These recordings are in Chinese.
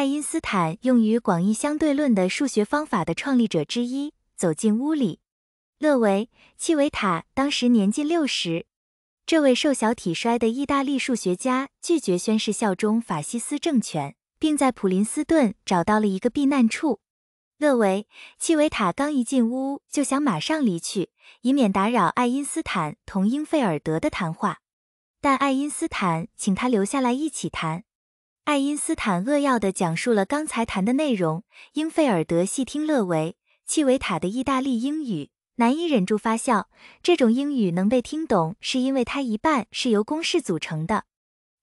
爱因斯坦用于广义相对论的数学方法的创立者之一走进屋里。勒维契维塔当时年近六十，这位瘦小体衰的意大利数学家拒绝宣誓效忠法西斯政权，并在普林斯顿找到了一个避难处。勒维契维塔刚一进屋就想马上离去，以免打扰爱因斯坦同英费尔德的谈话，但爱因斯坦请他留下来一起谈。爱因斯坦扼要地讲述了刚才谈的内容。英费尔德细听乐维契维塔的意大利英语，难以忍住发笑。这种英语能被听懂，是因为它一半是由公式组成的。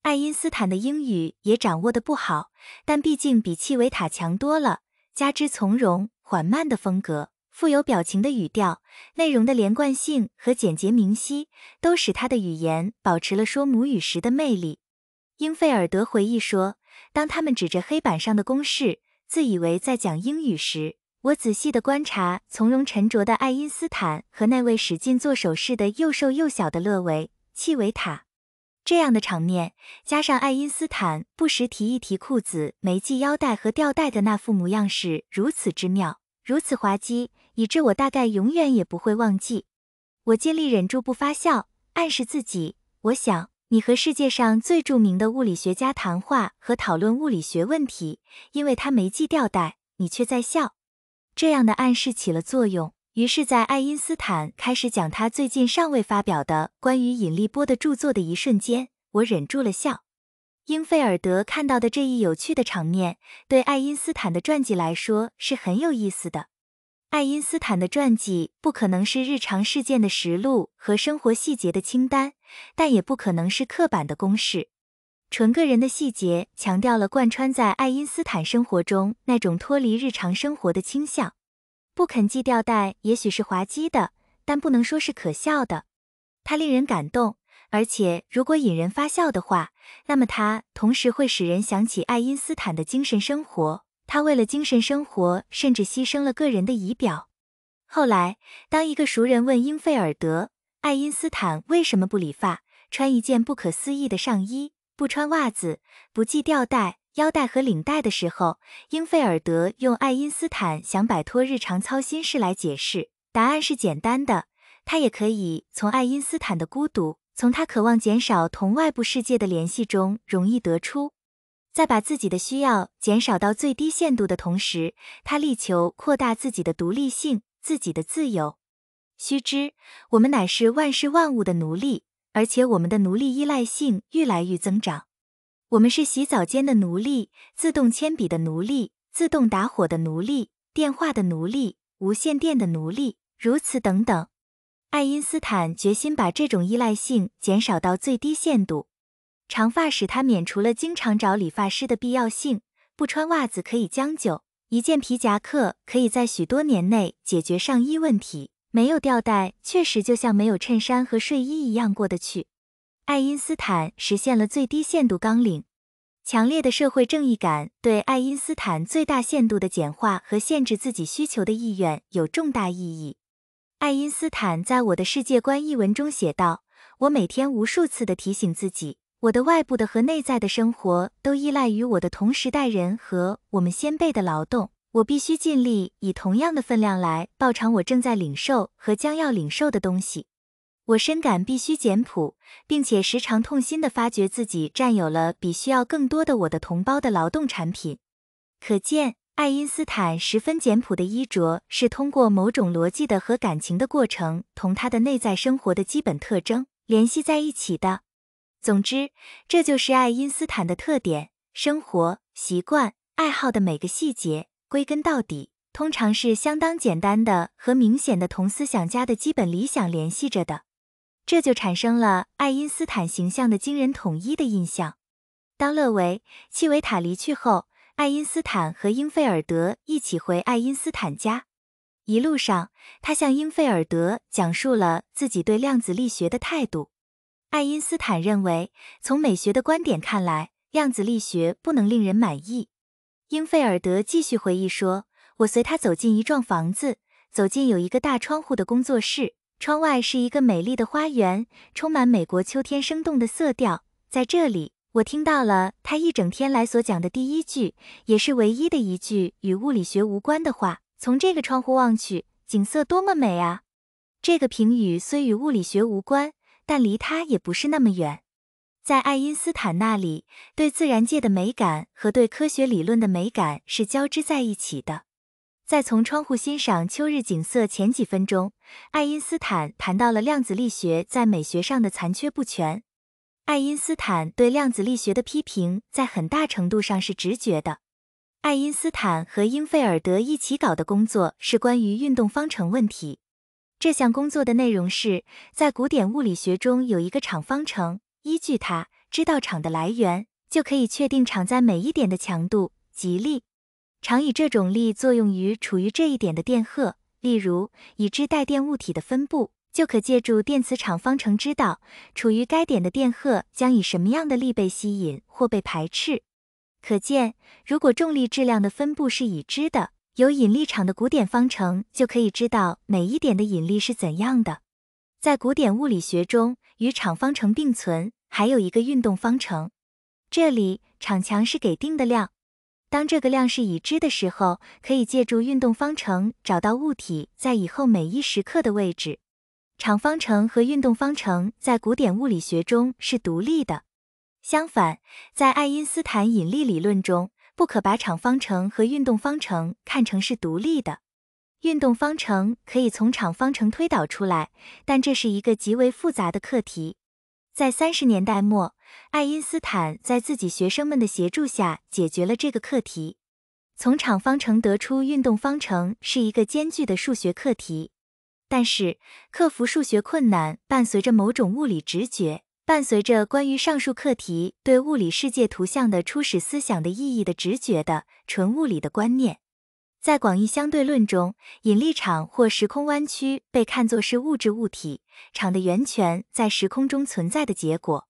爱因斯坦的英语也掌握得不好，但毕竟比契维塔强多了。加之从容缓慢的风格、富有表情的语调、内容的连贯性和简洁明晰，都使他的语言保持了说母语时的魅力。英费尔德回忆说，当他们指着黑板上的公式，自以为在讲英语时，我仔细地观察从容沉着的爱因斯坦和那位使劲做手势的又瘦又小的勒维契维塔。这样的场面，加上爱因斯坦不时提一提裤子、没系腰带和吊带的那副模样，是如此之妙，如此滑稽，以致我大概永远也不会忘记。我尽力忍住不发笑，暗示自己，我想。你和世界上最著名的物理学家谈话和讨论物理学问题，因为他没系吊带，你却在笑。这样的暗示起了作用。于是，在爱因斯坦开始讲他最近尚未发表的关于引力波的著作的一瞬间，我忍住了笑。英费尔德看到的这一有趣的场面，对爱因斯坦的传记来说是很有意思的。爱因斯坦的传记不可能是日常事件的实录和生活细节的清单。但也不可能是刻板的公式，纯个人的细节强调了贯穿在爱因斯坦生活中那种脱离日常生活的倾向。不肯系吊带也许是滑稽的，但不能说是可笑的。它令人感动，而且如果引人发笑的话，那么它同时会使人想起爱因斯坦的精神生活。他为了精神生活，甚至牺牲了个人的仪表。后来，当一个熟人问英费尔德，爱因斯坦为什么不理发？穿一件不可思议的上衣，不穿袜子，不系吊带、腰带和领带的时候，英费尔德用爱因斯坦想摆脱日常操心事来解释。答案是简单的，他也可以从爱因斯坦的孤独，从他渴望减少同外部世界的联系中容易得出。在把自己的需要减少到最低限度的同时，他力求扩大自己的独立性，自己的自由。须知，我们乃是万事万物的奴隶，而且我们的奴隶依赖性愈来愈增长。我们是洗澡间的奴隶，自动铅笔的奴隶，自动打火的奴隶，电话的奴隶，无线电的奴隶，如此等等。爱因斯坦决心把这种依赖性减少到最低限度。长发使他免除了经常找理发师的必要性；不穿袜子可以将就，一件皮夹克可以在许多年内解决上衣问题。没有吊带，确实就像没有衬衫和睡衣一样过得去。爱因斯坦实现了最低限度纲领。强烈的社会正义感对爱因斯坦最大限度的简化和限制自己需求的意愿有重大意义。爱因斯坦在《我的世界观》一文中写道：“我每天无数次的提醒自己，我的外部的和内在的生活都依赖于我的同时代人和我们先辈的劳动。”我必须尽力以同样的分量来报偿我正在领受和将要领受的东西。我深感必须简朴，并且时常痛心地发觉自己占有了比需要更多的我的同胞的劳动产品。可见，爱因斯坦十分简朴的衣着是通过某种逻辑的和感情的过程同他的内在生活的基本特征联系在一起的。总之，这就是爱因斯坦的特点、生活习惯、爱好的每个细节。归根到底，通常是相当简单的和明显的，同思想家的基本理想联系着的。这就产生了爱因斯坦形象的惊人统一的印象。当勒维契维塔离去后，爱因斯坦和英费尔德一起回爱因斯坦家。一路上，他向英费尔德讲述了自己对量子力学的态度。爱因斯坦认为，从美学的观点看来，量子力学不能令人满意。英费尔德继续回忆说：“我随他走进一幢房子，走进有一个大窗户的工作室，窗外是一个美丽的花园，充满美国秋天生动的色调。在这里，我听到了他一整天来所讲的第一句，也是唯一的一句与物理学无关的话。从这个窗户望去，景色多么美啊！这个评语虽与物理学无关，但离他也不是那么远。”在爱因斯坦那里，对自然界的美感和对科学理论的美感是交织在一起的。在从窗户欣赏秋日景色前几分钟，爱因斯坦谈到了量子力学在美学上的残缺不全。爱因斯坦对量子力学的批评在很大程度上是直觉的。爱因斯坦和英费尔德一起搞的工作是关于运动方程问题。这项工作的内容是在古典物理学中有一个场方程。依据它知道场的来源，就可以确定场在每一点的强度、及力。常以这种力作用于处于这一点的电荷。例如，已知带电物体的分布，就可借助电磁场方程知道处于该点的电荷将以什么样的力被吸引或被排斥。可见，如果重力质量的分布是已知的，有引力场的古典方程就可以知道每一点的引力是怎样的。在古典物理学中，与场方程并存。还有一个运动方程，这里场强是给定的量，当这个量是已知的时候，可以借助运动方程找到物体在以后每一时刻的位置。场方程和运动方程在古典物理学中是独立的，相反，在爱因斯坦引力理论中，不可把场方程和运动方程看成是独立的。运动方程可以从场方程推导出来，但这是一个极为复杂的课题。在三十年代末，爱因斯坦在自己学生们的协助下解决了这个课题。从场方程得出运动方程是一个艰巨的数学课题，但是克服数学困难伴随着某种物理直觉，伴随着关于上述课题对物理世界图像的初始思想的意义的直觉的纯物理的观念。在广义相对论中，引力场或时空弯曲被看作是物质物体场的源泉在时空中存在的结果。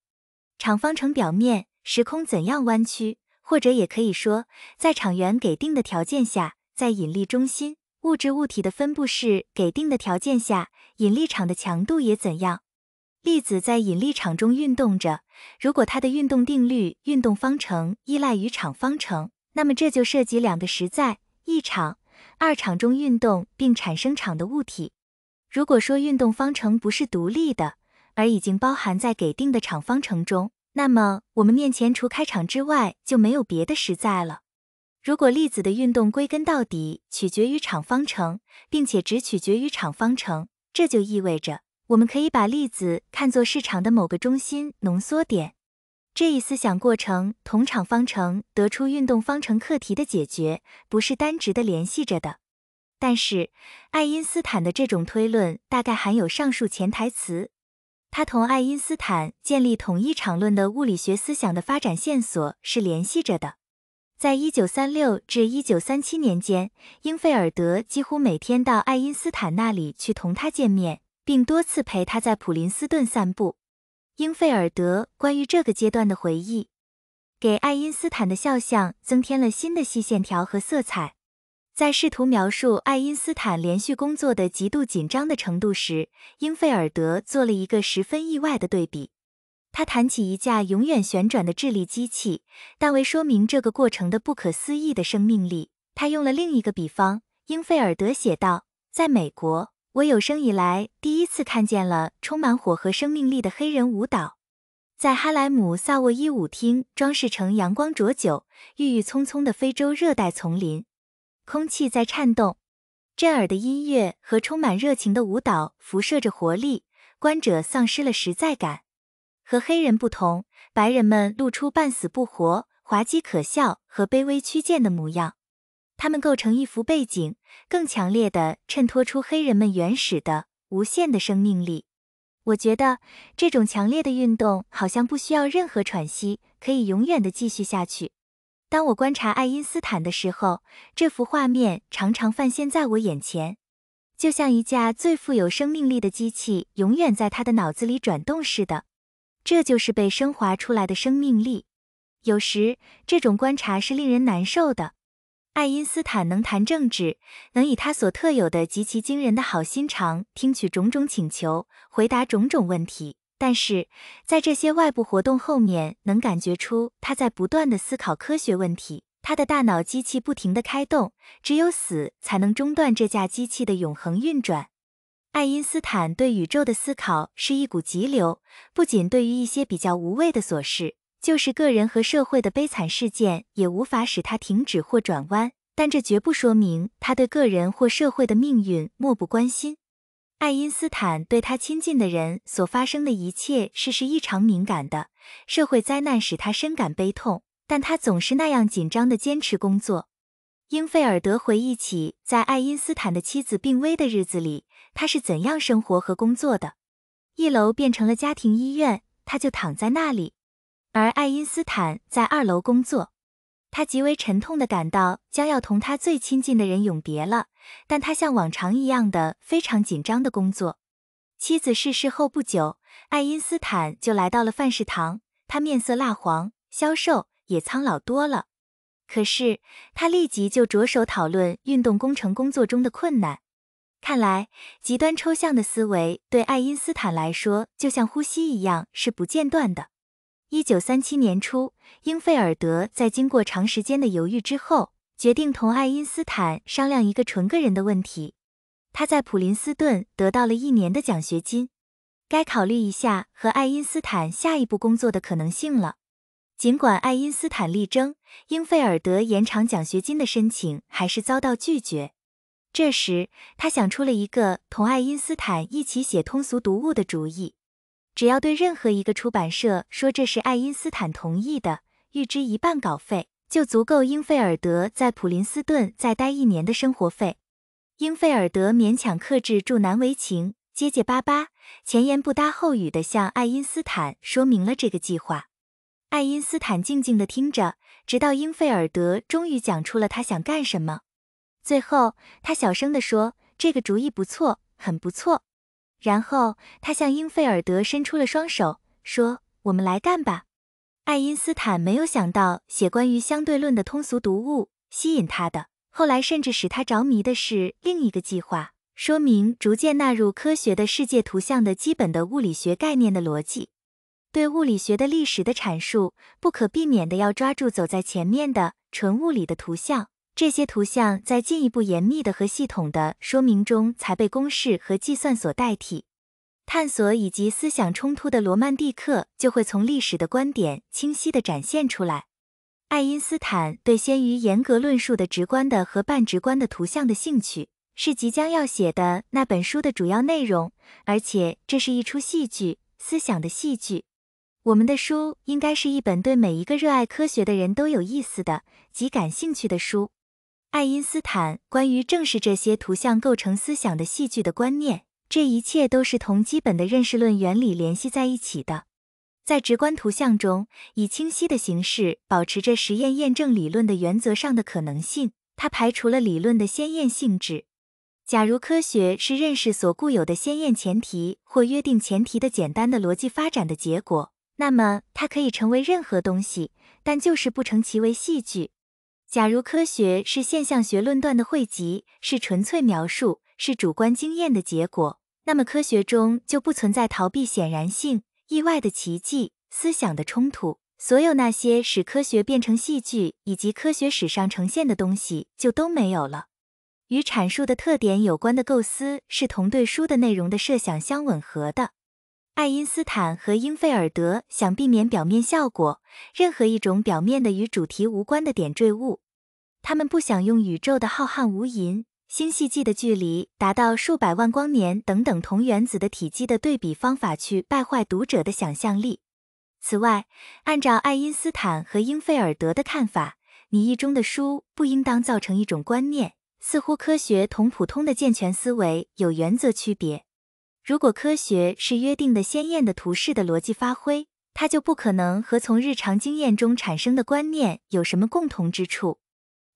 场方程表面时空怎样弯曲，或者也可以说，在场源给定的条件下，在引力中心物质物体的分布式给定的条件下，引力场的强度也怎样。粒子在引力场中运动着，如果它的运动定律、运动方程依赖于场方程，那么这就涉及两个实在。一场、二场中运动并产生场的物体，如果说运动方程不是独立的，而已经包含在给定的场方程中，那么我们面前除开场之外就没有别的实在了。如果粒子的运动归根到底取决于场方程，并且只取决于场方程，这就意味着我们可以把粒子看作市场的某个中心浓缩点。这一思想过程，同场方程得出运动方程课题的解决，不是单直的联系着的。但是，爱因斯坦的这种推论大概含有上述潜台词，他同爱因斯坦建立统一场论的物理学思想的发展线索是联系着的。在一九三六至一九三七年间，英费尔德几乎每天到爱因斯坦那里去同他见面，并多次陪他在普林斯顿散步。英费尔德关于这个阶段的回忆，给爱因斯坦的肖像增添了新的细线条和色彩。在试图描述爱因斯坦连续工作的极度紧张的程度时，英费尔德做了一个十分意外的对比。他谈起一架永远旋转的智力机器，但为说明这个过程的不可思议的生命力，他用了另一个比方。英费尔德写道，在美国。我有生以来第一次看见了充满火和生命力的黑人舞蹈，在哈莱姆萨沃伊舞厅装饰成阳光、浊酒、郁郁葱葱的非洲热带丛林，空气在颤动，震耳的音乐和充满热情的舞蹈辐射着活力，观者丧失了实在感。和黑人不同，白人们露出半死不活、滑稽可笑和卑微屈贱的模样。它们构成一幅背景，更强烈的衬托出黑人们原始的、无限的生命力。我觉得这种强烈的运动好像不需要任何喘息，可以永远的继续下去。当我观察爱因斯坦的时候，这幅画面常常泛现在我眼前，就像一架最富有生命力的机器永远在他的脑子里转动似的。这就是被升华出来的生命力。有时这种观察是令人难受的。爱因斯坦能谈政治，能以他所特有的极其惊人的好心肠听取种种请求，回答种种问题。但是，在这些外部活动后面，能感觉出他在不断的思考科学问题。他的大脑机器不停地开动，只有死才能中断这架机器的永恒运转。爱因斯坦对宇宙的思考是一股急流，不仅对于一些比较无谓的琐事。就是个人和社会的悲惨事件也无法使他停止或转弯，但这绝不说明他对个人或社会的命运漠不关心。爱因斯坦对他亲近的人所发生的一切事是异常敏感的，社会灾难使他深感悲痛，但他总是那样紧张地坚持工作。英费尔德回忆起在爱因斯坦的妻子病危的日子里，他是怎样生活和工作的。一楼变成了家庭医院，他就躺在那里。而爱因斯坦在二楼工作，他极为沉痛地感到将要同他最亲近的人永别了。但他像往常一样的非常紧张地工作。妻子逝世后不久，爱因斯坦就来到了饭室堂。他面色蜡黄、消瘦，也苍老多了。可是他立即就着手讨论运动工程工作中的困难。看来，极端抽象的思维对爱因斯坦来说，就像呼吸一样是不间断的。一九三七年初，英费尔德在经过长时间的犹豫之后，决定同爱因斯坦商量一个纯个人的问题。他在普林斯顿得到了一年的奖学金，该考虑一下和爱因斯坦下一步工作的可能性了。尽管爱因斯坦力争，英费尔德延长奖学金的申请还是遭到拒绝。这时，他想出了一个同爱因斯坦一起写通俗读物的主意。只要对任何一个出版社说这是爱因斯坦同意的，预支一半稿费就足够英费尔德在普林斯顿再待一年的生活费。英费尔德勉强克制住难为情，结结巴巴、前言不搭后语地向爱因斯坦说明了这个计划。爱因斯坦静静地听着，直到英费尔德终于讲出了他想干什么。最后，他小声地说：“这个主意不错，很不错。”然后他向英费尔德伸出了双手，说：“我们来干吧。”爱因斯坦没有想到，写关于相对论的通俗读物吸引他的，后来甚至使他着迷的是另一个计划，说明逐渐纳入科学的世界图像的基本的物理学概念的逻辑。对物理学的历史的阐述，不可避免的要抓住走在前面的纯物理的图像。这些图像在进一步严密的和系统的说明中才被公式和计算所代替，探索以及思想冲突的罗曼蒂克就会从历史的观点清晰的展现出来。爱因斯坦对先于严格论述的直观的和半直观的图像的兴趣是即将要写的那本书的主要内容，而且这是一出戏剧，思想的戏剧。我们的书应该是一本对每一个热爱科学的人都有意思的、极感兴趣的书。爱因斯坦关于正是这些图像构成思想的戏剧的观念，这一切都是同基本的认识论原理联系在一起的。在直观图像中，以清晰的形式保持着实验验证理论的原则上的可能性。它排除了理论的先验性质。假如科学是认识所固有的先验前提或约定前提的简单的逻辑发展的结果，那么它可以成为任何东西，但就是不成其为戏剧。假如科学是现象学论断的汇集，是纯粹描述，是主观经验的结果，那么科学中就不存在逃避显然性、意外的奇迹、思想的冲突，所有那些使科学变成戏剧以及科学史上呈现的东西就都没有了。与阐述的特点有关的构思是同对书的内容的设想相吻合的。爱因斯坦和英费尔德想避免表面效果，任何一种表面的与主题无关的点缀物。他们不想用宇宙的浩瀚无垠、星系际的距离达到数百万光年等等同原子的体积的对比方法去败坏读者的想象力。此外，按照爱因斯坦和英费尔德的看法，你意中的书不应当造成一种观念，似乎科学同普通的健全思维有原则区别。如果科学是约定的、鲜艳的图式的逻辑发挥，它就不可能和从日常经验中产生的观念有什么共同之处。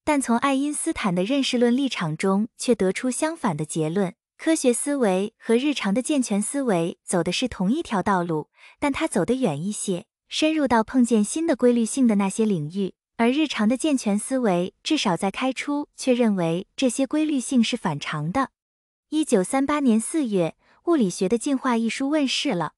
但从爱因斯坦的认识论立场中却得出相反的结论：科学思维和日常的健全思维走的是同一条道路，但它走得远一些，深入到碰见新的规律性的那些领域，而日常的健全思维至少在开初却认为这些规律性是反常的。一九三八年四月。《物理学的进化》一书问世了。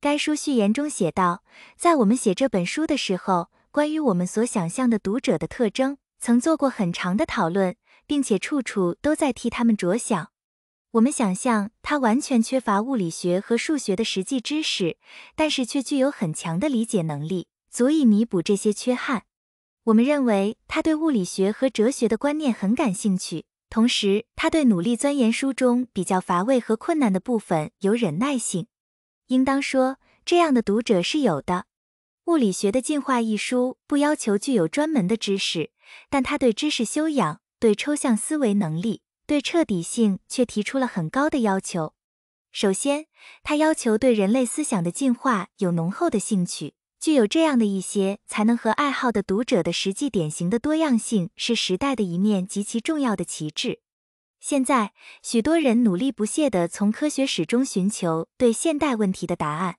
该书序言中写道：“在我们写这本书的时候，关于我们所想象的读者的特征，曾做过很长的讨论，并且处处都在替他们着想。我们想象他完全缺乏物理学和数学的实际知识，但是却具有很强的理解能力，足以弥补这些缺憾。我们认为他对物理学和哲学的观念很感兴趣。”同时，他对努力钻研书中比较乏味和困难的部分有忍耐性。应当说，这样的读者是有的。《物理学的进化》一书不要求具有专门的知识，但他对知识修养、对抽象思维能力、对彻底性却提出了很高的要求。首先，他要求对人类思想的进化有浓厚的兴趣。具有这样的一些才能和爱好的读者的实际典型的多样性，是时代的一面极其重要的旗帜。现在，许多人努力不懈地从科学史中寻求对现代问题的答案。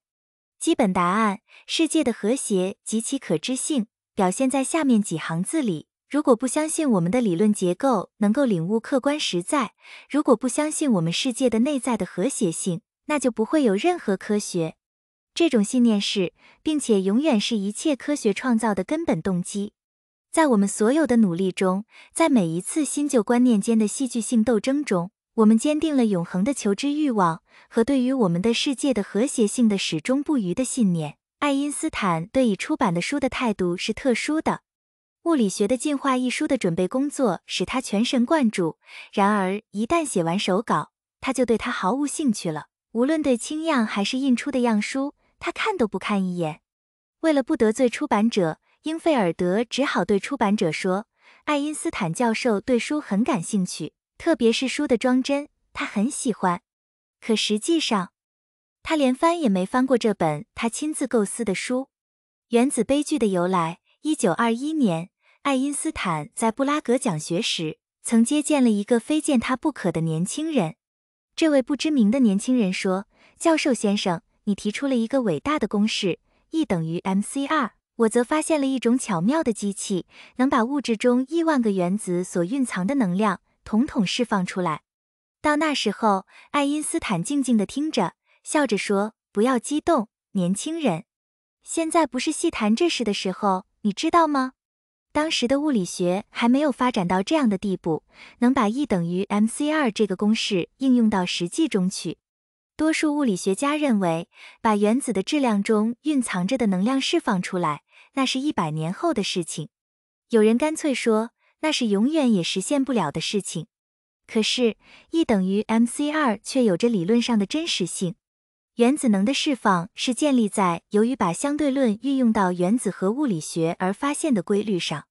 基本答案：世界的和谐及其可知性，表现在下面几行字里。如果不相信我们的理论结构能够领悟客观实在，如果不相信我们世界的内在的和谐性，那就不会有任何科学。这种信念是，并且永远是一切科学创造的根本动机。在我们所有的努力中，在每一次新旧观念间的戏剧性斗争中，我们坚定了永恒的求知欲望和对于我们的世界的和谐性的始终不渝的信念。爱因斯坦对已出版的书的态度是特殊的。《物理学的进化》一书的准备工作使他全神贯注，然而一旦写完手稿，他就对他毫无兴趣了，无论对清样还是印出的样书。他看都不看一眼，为了不得罪出版者，英费尔德只好对出版者说：“爱因斯坦教授对书很感兴趣，特别是书的装帧，他很喜欢。”可实际上，他连翻也没翻过这本他亲自构思的书《原子悲剧》的由来。一九二一年，爱因斯坦在布拉格讲学时，曾接见了一个非见他不可的年轻人。这位不知名的年轻人说：“教授先生。”你提出了一个伟大的公式，E 等于 m c 二，我则发现了一种巧妙的机器，能把物质中亿万个原子所蕴藏的能量统统释放出来。到那时候，爱因斯坦静静地听着，笑着说：“不要激动，年轻人，现在不是细谈这事的时候，你知道吗？当时的物理学还没有发展到这样的地步，能把 E 等于 m c 二这个公式应用到实际中去。”多数物理学家认为，把原子的质量中蕴藏着的能量释放出来，那是一百年后的事情。有人干脆说，那是永远也实现不了的事情。可是，E 等于 m c 二却有着理论上的真实性。原子能的释放是建立在由于把相对论运用到原子核物理学而发现的规律上。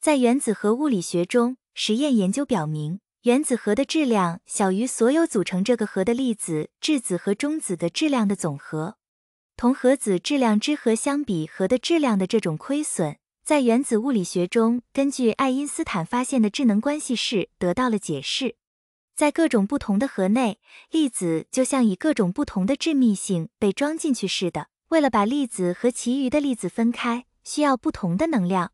在原子核物理学中，实验研究表明。原子核的质量小于所有组成这个核的粒子质子和中子的质量的总和，同核子质量之和相比，核的质量的这种亏损，在原子物理学中，根据爱因斯坦发现的智能关系式得到了解释。在各种不同的核内，粒子就像以各种不同的致密性被装进去似的，为了把粒子和其余的粒子分开，需要不同的能量。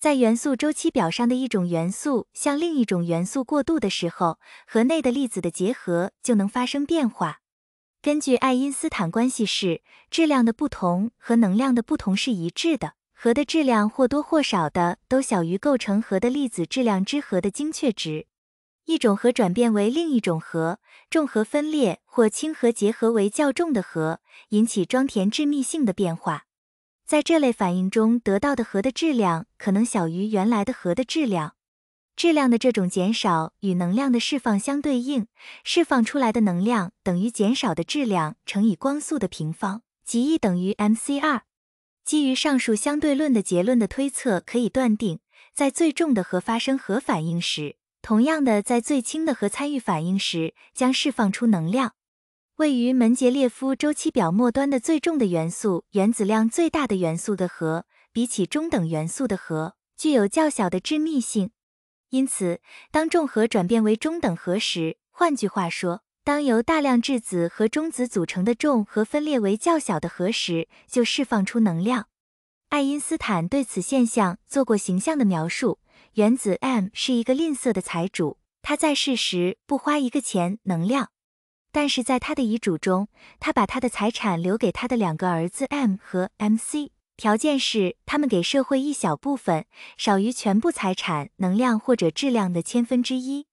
在元素周期表上的一种元素向另一种元素过渡的时候，核内的粒子的结合就能发生变化。根据爱因斯坦关系式，质量的不同和能量的不同是一致的。核的质量或多或少的都小于构成核的粒子质量之和的精确值。一种核转变为另一种核，重核分裂或轻核结合为较重的核，引起装填致密性的变化。在这类反应中得到的核的质量可能小于原来的核的质量，质量的这种减少与能量的释放相对应，释放出来的能量等于减少的质量乘以光速的平方，即 E 等于 m c 二。基于上述相对论的结论的推测，可以断定，在最重的核发生核反应时，同样的在最轻的核参与反应时，将释放出能量。位于门捷列夫周期表末端的最重的元素，原子量最大的元素的核，比起中等元素的核，具有较小的致密性。因此，当重核转变为中等核时，换句话说，当由大量质子和中子组成的重核分裂为较小的核时，就释放出能量。爱因斯坦对此现象做过形象的描述：原子 M 是一个吝啬的财主，他在世时不花一个钱，能量。但是在他的遗嘱中，他把他的财产留给他的两个儿子 M 和 M C，条件是他们给社会一小部分，少于全部财产能量或者质量的千分之一。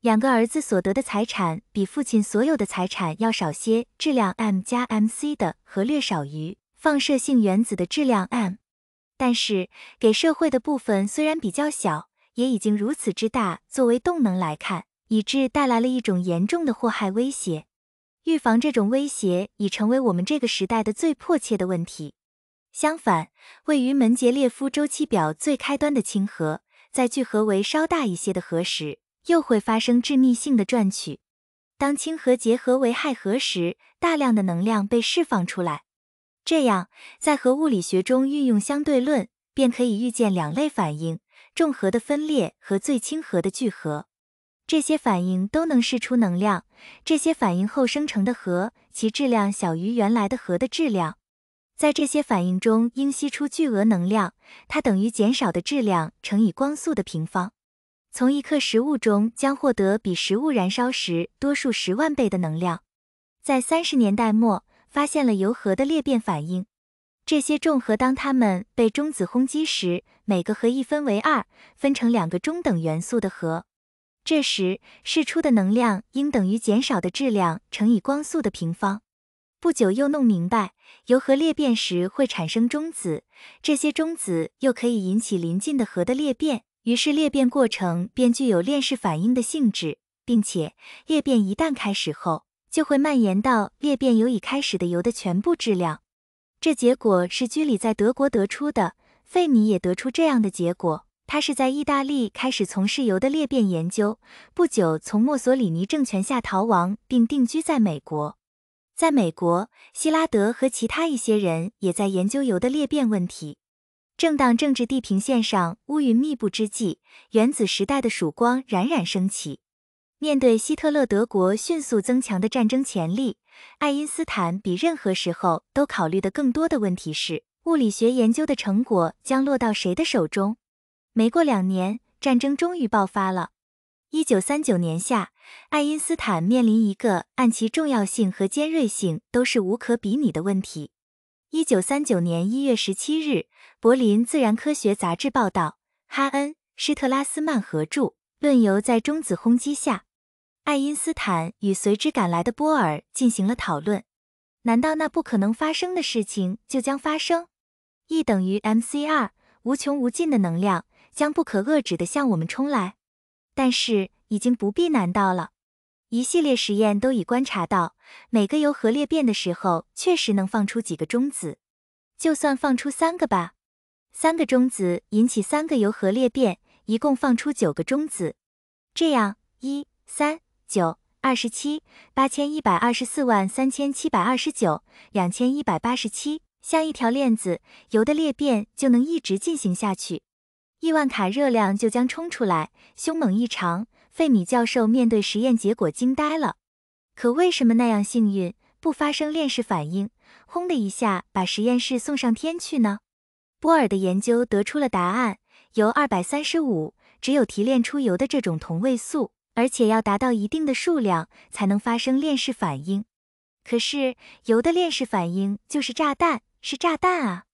两个儿子所得的财产比父亲所有的财产要少些，质量 M 加 M C 的和略少于放射性原子的质量 M。但是给社会的部分虽然比较小，也已经如此之大，作为动能来看。以致带来了一种严重的祸害威胁，预防这种威胁已成为我们这个时代的最迫切的问题。相反，位于门捷列夫周期表最开端的氢核，在聚合为稍大一些的核时，又会发生致密性的转取。当氢核结合为氦核时，大量的能量被释放出来。这样，在核物理学中运用相对论，便可以预见两类反应：重核的分裂和最轻核的聚合。这些反应都能释出能量。这些反应后生成的核，其质量小于原来的核的质量。在这些反应中，应吸出巨额能量，它等于减少的质量乘以光速的平方。从一克食物中将获得比食物燃烧时多数十万倍的能量。在三十年代末，发现了铀核的裂变反应。这些重核当它们被中子轰击时，每个核一分为二，分成两个中等元素的核。这时，释出的能量应等于减少的质量乘以光速的平方。不久又弄明白，铀核裂变时会产生中子，这些中子又可以引起临近的核的裂变，于是裂变过程便具有链式反应的性质，并且裂变一旦开始后，就会蔓延到裂变由已开始的铀的全部质量。这结果是居里在德国得出的，费米也得出这样的结果。他是在意大利开始从事铀的裂变研究，不久从墨索里尼政权下逃亡，并定居在美国。在美国，希拉德和其他一些人也在研究铀的裂变问题。正当政治地平线上乌云密布之际，原子时代的曙光冉冉升起。面对希特勒德国迅速增强的战争潜力，爱因斯坦比任何时候都考虑的更多的问题是：物理学研究的成果将落到谁的手中？没过两年，战争终于爆发了。一九三九年夏，爱因斯坦面临一个按其重要性和尖锐性都是无可比拟的问题。一九三九年一月十七日，柏林自然科学杂志报道，哈恩、施特拉斯曼合著《论铀在中子轰击下》，爱因斯坦与随之赶来的波尔进行了讨论。难道那不可能发生的事情就将发生？E 等于 m c 二，无穷无尽的能量。将不可遏止地向我们冲来，但是已经不必难到了。一系列实验都已观察到，每个铀核裂变的时候确实能放出几个中子。就算放出三个吧，三个中子引起三个铀核裂变，一共放出九个中子。这样一三九二十七八千一百二十四万三千七百二十九两千一百八十七，像一条链子，铀的裂变就能一直进行下去。亿万卡热量就将冲出来，凶猛异常。费米教授面对实验结果惊呆了。可为什么那样幸运，不发生链式反应，轰的一下把实验室送上天去呢？波尔的研究得出了答案：铀二百三十五只有提炼出铀的这种同位素，而且要达到一定的数量，才能发生链式反应。可是铀的链式反应就是炸弹，是炸弹啊！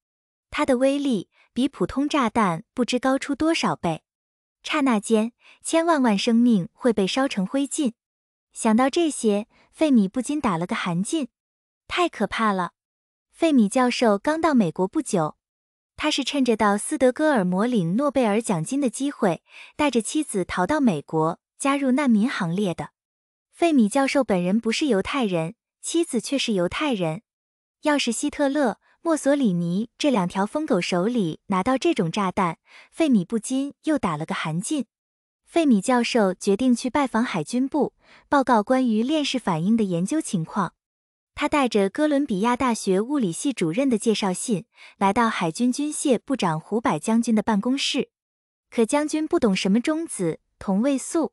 它的威力。比普通炸弹不知高出多少倍，刹那间，千万万生命会被烧成灰烬。想到这些，费米不禁打了个寒噤，太可怕了。费米教授刚到美国不久，他是趁着到斯德哥尔摩领诺贝尔奖金的机会，带着妻子逃到美国，加入难民行列的。费米教授本人不是犹太人，妻子却是犹太人。要是希特勒。墨索里尼这两条疯狗手里拿到这种炸弹，费米不禁又打了个寒噤。费米教授决定去拜访海军部，报告关于链式反应的研究情况。他带着哥伦比亚大学物理系主任的介绍信，来到海军军械部长胡柏将军的办公室。可将军不懂什么中子同位素，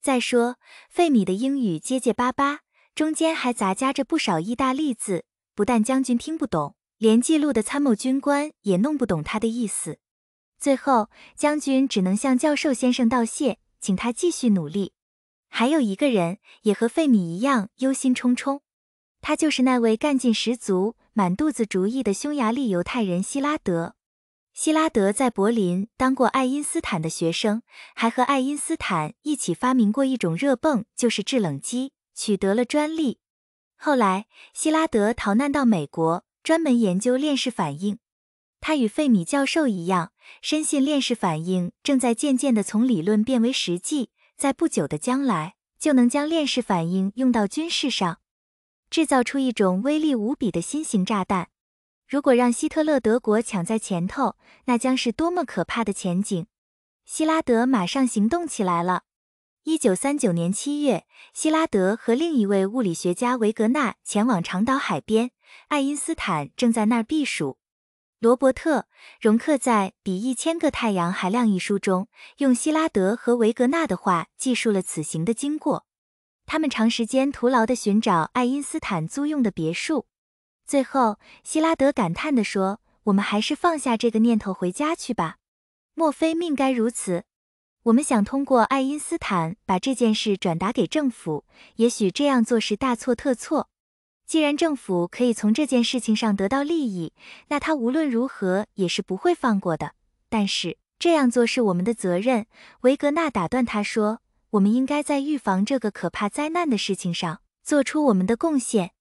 再说费米的英语结结巴巴，中间还杂夹着不少意大利字，不但将军听不懂。连记录的参谋军官也弄不懂他的意思，最后将军只能向教授先生道谢，请他继续努力。还有一个人也和费米一样忧心忡忡，他就是那位干劲十足、满肚子主意的匈牙利犹太人希拉德。希拉德在柏林当过爱因斯坦的学生，还和爱因斯坦一起发明过一种热泵，就是制冷机，取得了专利。后来希拉德逃难到美国。专门研究链式反应，他与费米教授一样，深信链式反应正在渐渐地从理论变为实际，在不久的将来就能将链式反应用到军事上，制造出一种威力无比的新型炸弹。如果让希特勒德国抢在前头，那将是多么可怕的前景！希拉德马上行动起来了。一九三九年七月，希拉德和另一位物理学家维格纳前往长岛海边。爱因斯坦正在那儿避暑。罗伯特·荣克在《比一千个太阳还亮》一书中，用希拉德和维格纳的话记述了此行的经过。他们长时间徒劳地寻找爱因斯坦租用的别墅。最后，希拉德感叹地说：“我们还是放下这个念头，回家去吧。莫非命该如此？我们想通过爱因斯坦把这件事转达给政府，也许这样做是大错特错。”既然政府可以从这件事情上得到利益，那他无论如何也是不会放过的。但是这样做是我们的责任。维格纳打断他说：“我们应该在预防这个可怕灾难的事情上做出我们的贡献。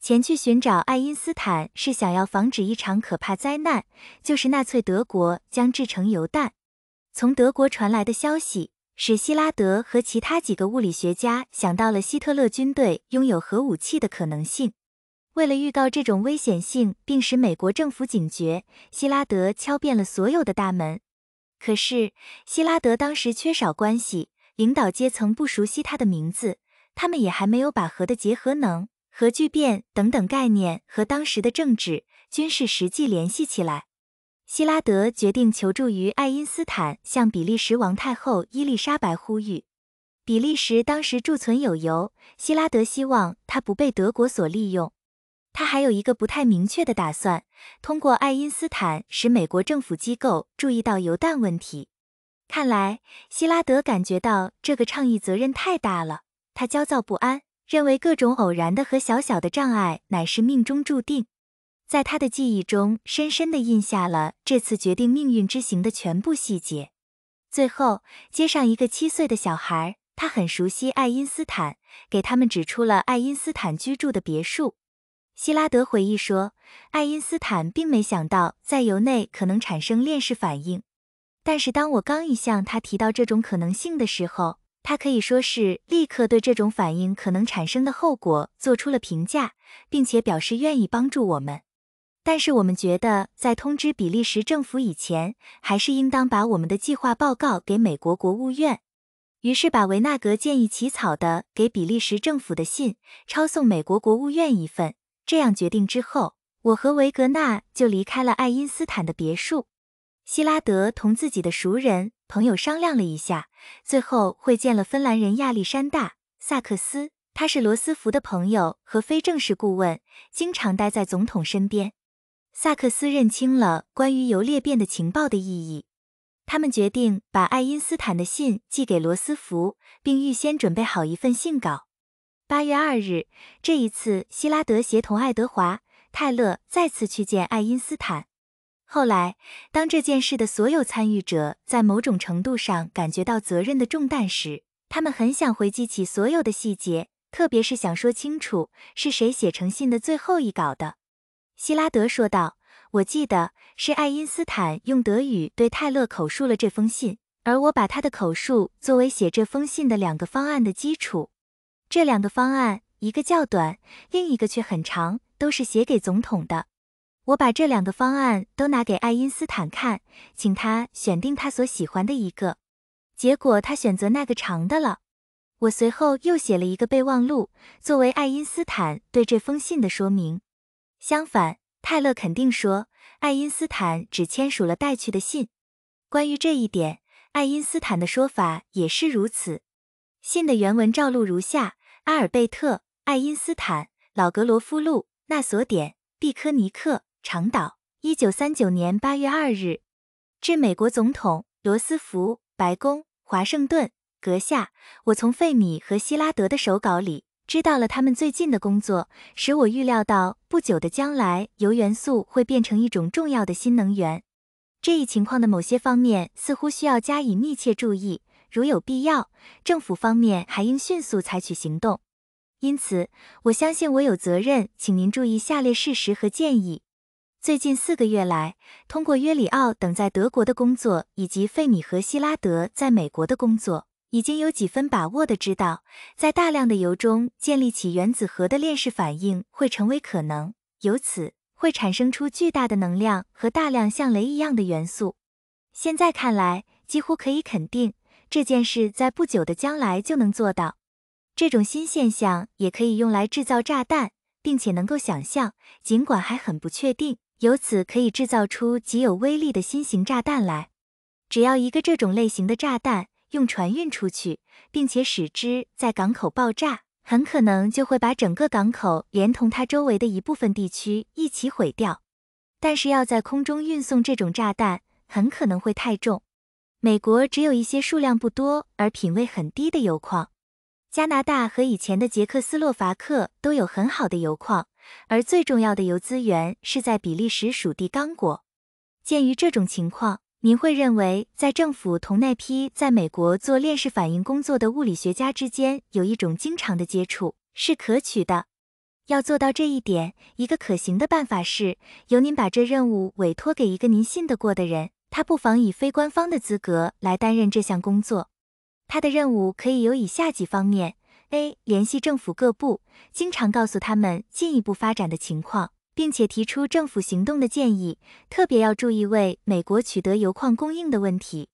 前去寻找爱因斯坦是想要防止一场可怕灾难，就是纳粹德国将制成油弹。从德国传来的消息。”使希拉德和其他几个物理学家想到了希特勒军队拥有核武器的可能性。为了预告这种危险性，并使美国政府警觉，希拉德敲遍了所有的大门。可是，希拉德当时缺少关系，领导阶层不熟悉他的名字，他们也还没有把核的结合能、核聚变等等概念和当时的政治军事实际联系起来。希拉德决定求助于爱因斯坦，向比利时王太后伊丽莎白呼吁。比利时当时贮存有油，希拉德希望它不被德国所利用。他还有一个不太明确的打算，通过爱因斯坦使美国政府机构注意到油弹问题。看来，希拉德感觉到这个倡议责任太大了，他焦躁不安，认为各种偶然的和小小的障碍乃是命中注定。在他的记忆中，深深地印下了这次决定命运之行的全部细节。最后接上一个七岁的小孩，他很熟悉爱因斯坦，给他们指出了爱因斯坦居住的别墅。希拉德回忆说，爱因斯坦并没想到在油内可能产生链式反应，但是当我刚一向他提到这种可能性的时候，他可以说是立刻对这种反应可能产生的后果做出了评价，并且表示愿意帮助我们。但是我们觉得，在通知比利时政府以前，还是应当把我们的计划报告给美国国务院。于是把维纳格建议起草的给比利时政府的信抄送美国国务院一份。这样决定之后，我和维格纳就离开了爱因斯坦的别墅。希拉德同自己的熟人朋友商量了一下，最后会见了芬兰人亚历山大·萨克斯，他是罗斯福的朋友和非正式顾问，经常待在总统身边。萨克斯认清了关于游猎变的情报的意义，他们决定把爱因斯坦的信寄给罗斯福，并预先准备好一份信稿。八月二日，这一次希拉德协同爱德华·泰勒再次去见爱因斯坦。后来，当这件事的所有参与者在某种程度上感觉到责任的重担时，他们很想回记起所有的细节，特别是想说清楚是谁写成信的最后一稿的。希拉德说道：“我记得是爱因斯坦用德语对泰勒口述了这封信，而我把他的口述作为写这封信的两个方案的基础。这两个方案，一个较短，另一个却很长，都是写给总统的。我把这两个方案都拿给爱因斯坦看，请他选定他所喜欢的一个。结果他选择那个长的了。我随后又写了一个备忘录，作为爱因斯坦对这封信的说明。”相反，泰勒肯定说，爱因斯坦只签署了带去的信。关于这一点，爱因斯坦的说法也是如此。信的原文照录如下：阿尔贝特·爱因斯坦，老格罗夫路纳索点毕科尼克长岛，一九三九年八月二日，致美国总统罗斯福，白宫，华盛顿，阁下，我从费米和希拉德的手稿里。知道了他们最近的工作，使我预料到不久的将来铀元素会变成一种重要的新能源。这一情况的某些方面似乎需要加以密切注意，如有必要，政府方面还应迅速采取行动。因此，我相信我有责任，请您注意下列事实和建议：最近四个月来，通过约里奥等在德国的工作，以及费米和希拉德在美国的工作。已经有几分把握的知道，在大量的铀中建立起原子核的链式反应会成为可能，由此会产生出巨大的能量和大量像雷一样的元素。现在看来，几乎可以肯定这件事在不久的将来就能做到。这种新现象也可以用来制造炸弹，并且能够想象，尽管还很不确定，由此可以制造出极有威力的新型炸弹来。只要一个这种类型的炸弹。用船运出去，并且使之在港口爆炸，很可能就会把整个港口连同它周围的一部分地区一起毁掉。但是要在空中运送这种炸弹，很可能会太重。美国只有一些数量不多而品位很低的油矿，加拿大和以前的捷克斯洛伐克都有很好的油矿，而最重要的油资源是在比利时属地刚果。鉴于这种情况。您会认为，在政府同那批在美国做链式反应工作的物理学家之间有一种经常的接触是可取的。要做到这一点，一个可行的办法是由您把这任务委托给一个您信得过的人，他不妨以非官方的资格来担任这项工作。他的任务可以有以下几方面：a. 联系政府各部，经常告诉他们进一步发展的情况。并且提出政府行动的建议，特别要注意为美国取得铀矿供应的问题。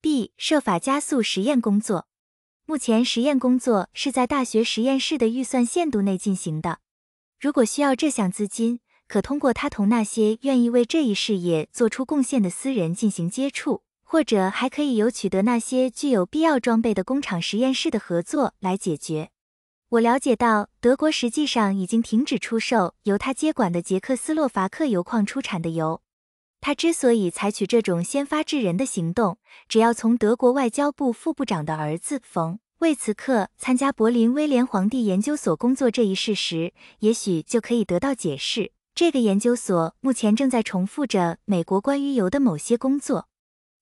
b 设法加速实验工作。目前实验工作是在大学实验室的预算限度内进行的。如果需要这项资金，可通过他同那些愿意为这一事业做出贡献的私人进行接触，或者还可以由取得那些具有必要装备的工厂实验室的合作来解决。我了解到，德国实际上已经停止出售由他接管的捷克斯洛伐克油矿出产的油。他之所以采取这种先发制人的行动，只要从德国外交部副部长的儿子冯魏茨克参加柏林威廉皇帝研究所工作这一事实，也许就可以得到解释。这个研究所目前正在重复着美国关于油的某些工作。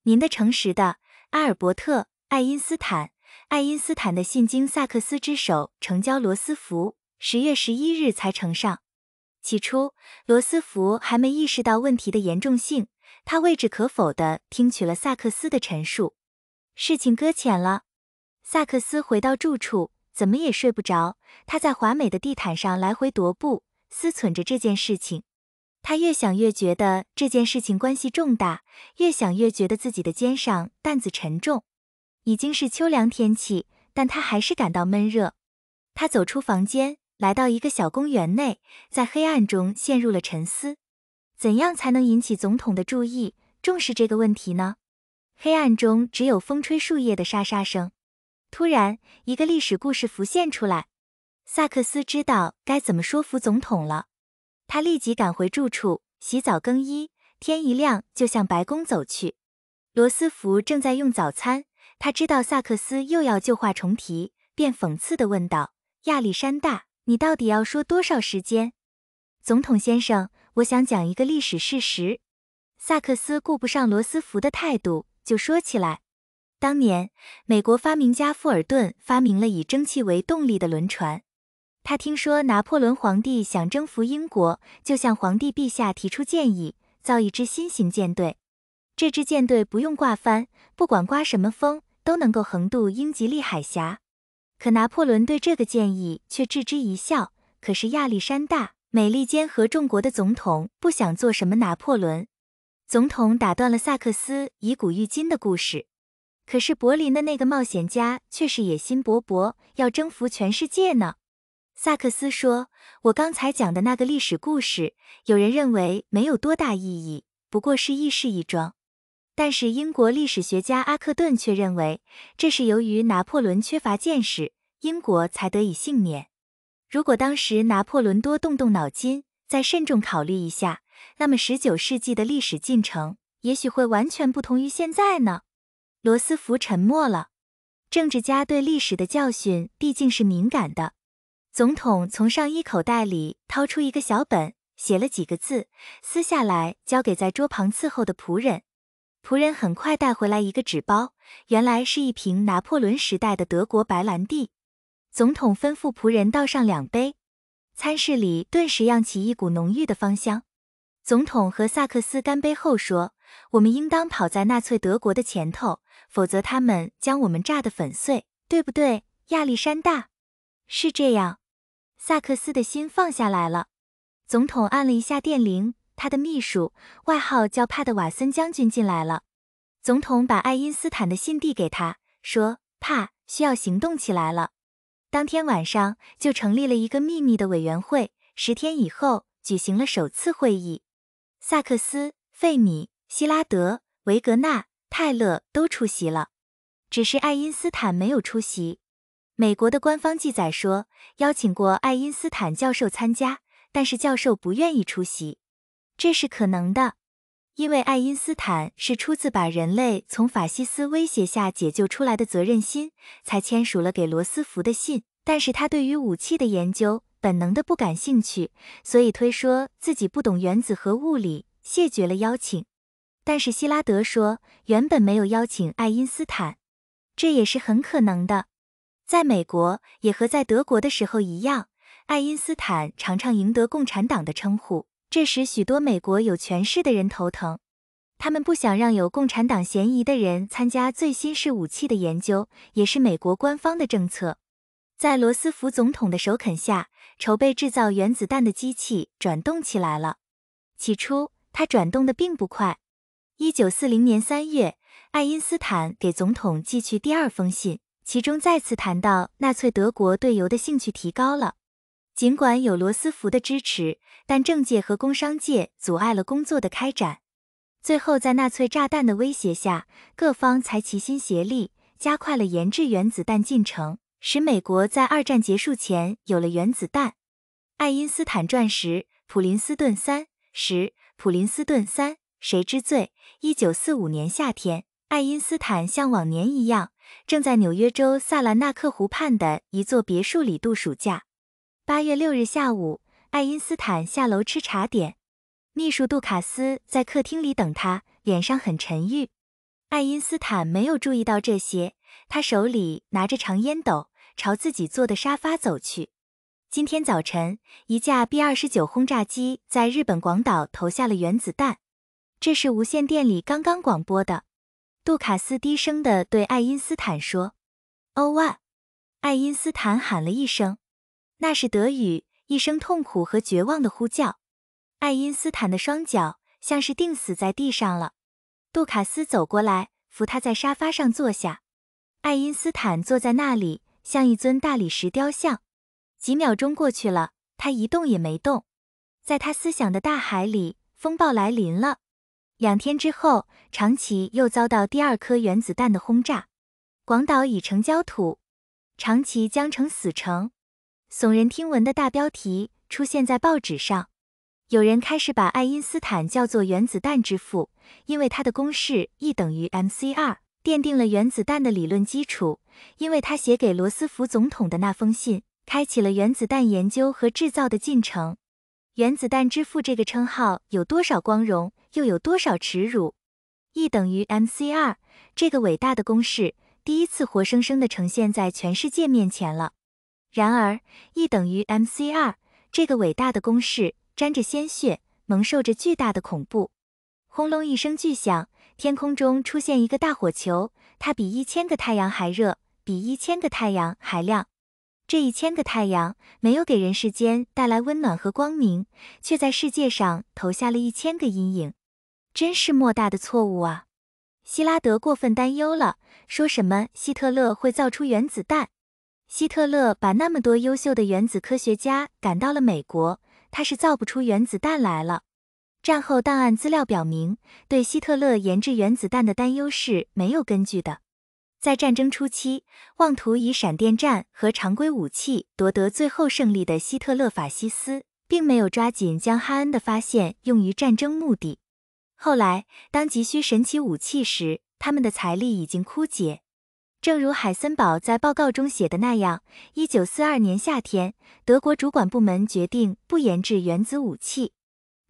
您的诚实的，阿尔伯特·爱因斯坦。爱因斯坦的信经萨克斯之手呈交罗斯福，十月十一日才呈上。起初，罗斯福还没意识到问题的严重性，他未置可否地听取了萨克斯的陈述。事情搁浅了。萨克斯回到住处，怎么也睡不着。他在华美的地毯上来回踱步，思忖着这件事情。他越想越觉得这件事情关系重大，越想越觉得自己的肩上担子沉重。已经是秋凉天气，但他还是感到闷热。他走出房间，来到一个小公园内，在黑暗中陷入了沉思：怎样才能引起总统的注意，重视这个问题呢？黑暗中只有风吹树叶的沙沙声。突然，一个历史故事浮现出来。萨克斯知道该怎么说服总统了。他立即赶回住处，洗澡更衣，天一亮就向白宫走去。罗斯福正在用早餐。他知道萨克斯又要旧话重提，便讽刺地问道：“亚历山大，你到底要说多少时间？”总统先生，我想讲一个历史事实。萨克斯顾不上罗斯福的态度，就说起来：“当年，美国发明家富尔顿发明了以蒸汽为动力的轮船。他听说拿破仑皇帝想征服英国，就向皇帝陛下提出建议，造一支新型舰队。这支舰队不用挂帆，不管刮什么风。”都能够横渡英吉利海峡，可拿破仑对这个建议却置之一笑。可是亚历山大美利坚合众国的总统不想做什么拿破仑，总统打断了萨克斯以古喻今的故事。可是柏林的那个冒险家却是野心勃勃，要征服全世界呢。萨克斯说：“我刚才讲的那个历史故事，有人认为没有多大意义，不过是意事一桩。”但是英国历史学家阿克顿却认为，这是由于拿破仑缺乏见识，英国才得以幸免。如果当时拿破仑多动动脑筋，再慎重考虑一下，那么十九世纪的历史进程也许会完全不同于现在呢。罗斯福沉默了。政治家对历史的教训毕竟是敏感的。总统从上衣口袋里掏出一个小本，写了几个字，撕下来交给在桌旁伺候的仆人。仆人很快带回来一个纸包，原来是一瓶拿破仑时代的德国白兰地。总统吩咐仆人倒上两杯，餐室里顿时漾起一股浓郁的芳香。总统和萨克斯干杯后说：“我们应当跑在纳粹德国的前头，否则他们将我们炸得粉碎，对不对？”亚历山大，是这样。萨克斯的心放下来了。总统按了一下电铃。他的秘书，外号叫帕的瓦森将军进来了。总统把爱因斯坦的信递给他，说：“帕需要行动起来了。”当天晚上就成立了一个秘密的委员会。十天以后举行了首次会议，萨克斯、费米、希拉德、维格纳、泰勒都出席了，只是爱因斯坦没有出席。美国的官方记载说，邀请过爱因斯坦教授参加，但是教授不愿意出席。这是可能的，因为爱因斯坦是出自把人类从法西斯威胁下解救出来的责任心，才签署了给罗斯福的信。但是他对于武器的研究本能的不感兴趣，所以推说自己不懂原子核物理，谢绝了邀请。但是希拉德说，原本没有邀请爱因斯坦，这也是很可能的。在美国，也和在德国的时候一样，爱因斯坦常常赢得共产党的称呼。这使许多美国有权势的人头疼，他们不想让有共产党嫌疑的人参加最新式武器的研究，也是美国官方的政策。在罗斯福总统的首肯下，筹备制造原子弹的机器转动起来了。起初，它转动的并不快。一九四零年三月，爱因斯坦给总统寄去第二封信，其中再次谈到纳粹德国对铀的兴趣提高了。尽管有罗斯福的支持，但政界和工商界阻碍了工作的开展。最后，在纳粹炸弹的威胁下，各方才齐心协力，加快了研制原子弹进程，使美国在二战结束前有了原子弹。爱因斯坦传十，普林斯顿三十，普林斯顿三，谁知罪？一九四五年夏天，爱因斯坦像往年一样，正在纽约州萨兰纳克湖畔的一座别墅里度暑假。八月六日下午，爱因斯坦下楼吃茶点，秘书杜卡斯在客厅里等他，脸上很沉郁。爱因斯坦没有注意到这些，他手里拿着长烟斗，朝自己坐的沙发走去。今天早晨，一架 B 二十九轰炸机在日本广岛投下了原子弹，这是无线电里刚刚广播的。杜卡斯低声地对爱因斯坦说：“哦哇！”爱因斯坦喊了一声。那是德语，一声痛苦和绝望的呼叫。爱因斯坦的双脚像是钉死在地上了。杜卡斯走过来，扶他在沙发上坐下。爱因斯坦坐在那里，像一尊大理石雕像。几秒钟过去了，他一动也没动。在他思想的大海里，风暴来临了。两天之后，长崎又遭到第二颗原子弹的轰炸，广岛已成焦土，长崎将成死城。耸人听闻的大标题出现在报纸上，有人开始把爱因斯坦叫做“原子弹之父”，因为他的公式 E 等于 M C 二奠定了原子弹的理论基础，因为他写给罗斯福总统的那封信，开启了原子弹研究和制造的进程。原子弹之父这个称号有多少光荣，又有多少耻辱？E 等于 M C 二这个伟大的公式，第一次活生生地呈现在全世界面前了。然而，E 等于 M C 二这个伟大的公式沾着鲜血，蒙受着巨大的恐怖。轰隆一声巨响，天空中出现一个大火球，它比一千个太阳还热，比一千个太阳还亮。这一千个太阳没有给人世间带来温暖和光明，却在世界上投下了一千个阴影，真是莫大的错误啊！希拉德过分担忧了，说什么希特勒会造出原子弹。希特勒把那么多优秀的原子科学家赶到了美国，他是造不出原子弹来了。战后档案资料表明，对希特勒研制原子弹的担忧是没有根据的。在战争初期，妄图以闪电战和常规武器夺得最后胜利的希特勒法西斯，并没有抓紧将哈恩的发现用于战争目的。后来，当急需神奇武器时，他们的财力已经枯竭。正如海森堡在报告中写的那样，一九四二年夏天，德国主管部门决定不研制原子武器。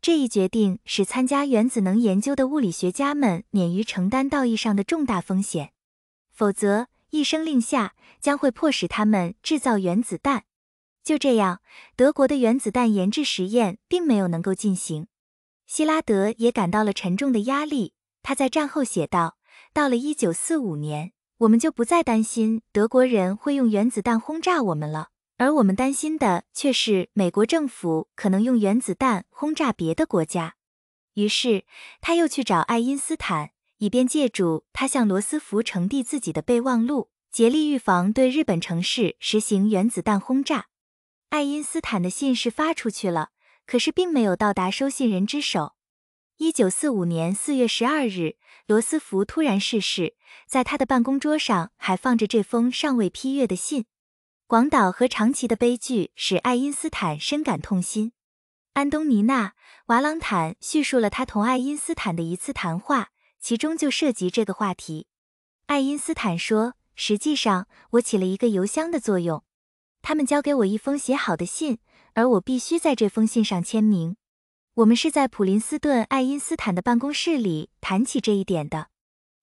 这一决定使参加原子能研究的物理学家们免于承担道义上的重大风险，否则一声令下将会迫使他们制造原子弹。就这样，德国的原子弹研制实验并没有能够进行。希拉德也感到了沉重的压力。他在战后写道：“到了一九四五年。”我们就不再担心德国人会用原子弹轰炸我们了，而我们担心的却是美国政府可能用原子弹轰炸别的国家。于是，他又去找爱因斯坦，以便借助他向罗斯福呈递自己的备忘录，竭力预防对日本城市实行原子弹轰炸。爱因斯坦的信是发出去了，可是并没有到达收信人之手。一九四五年四月十二日，罗斯福突然逝世，在他的办公桌上还放着这封尚未批阅的信。广岛和长崎的悲剧使爱因斯坦深感痛心。安东尼娜·瓦朗坦叙述了他同爱因斯坦的一次谈话，其中就涉及这个话题。爱因斯坦说：“实际上，我起了一个邮箱的作用。他们交给我一封写好的信，而我必须在这封信上签名。”我们是在普林斯顿爱因斯坦的办公室里谈起这一点的。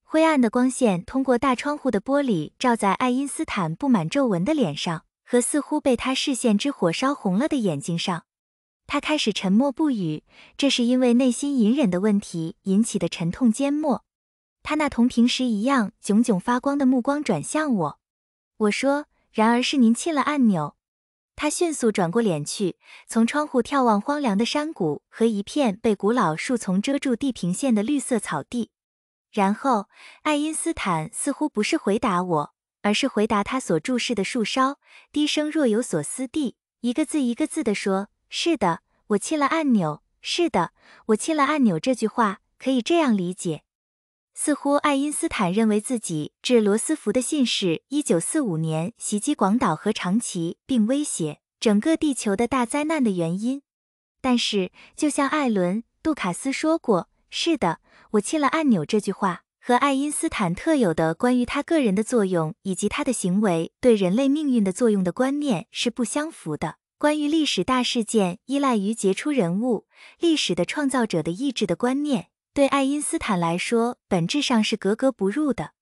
灰暗的光线通过大窗户的玻璃照在爱因斯坦布满皱纹的脸上和似乎被他视线之火烧红了的眼睛上。他开始沉默不语，这是因为内心隐忍的问题引起的沉痛缄默。他那同平时一样炯炯发光的目光转向我。我说：“然而，是您弃了按钮。”他迅速转过脸去，从窗户眺望荒凉的山谷和一片被古老树丛遮住地平线的绿色草地。然后，爱因斯坦似乎不是回答我，而是回答他所注视的树梢，低声若有所思地，一个字一个字地说：“是的，我切了按钮。是的，我切了按钮。”这句话可以这样理解。似乎爱因斯坦认为自己致罗斯福的信是1945年袭击广岛和长崎并威胁整个地球的大灾难的原因，但是就像艾伦·杜卡斯说过：“是的，我切了按钮。”这句话和爱因斯坦特有的关于他个人的作用以及他的行为对人类命运的作用的观念是不相符的。关于历史大事件依赖于杰出人物、历史的创造者的意志的观念。对爱因斯坦来说，本质上是格格不入的。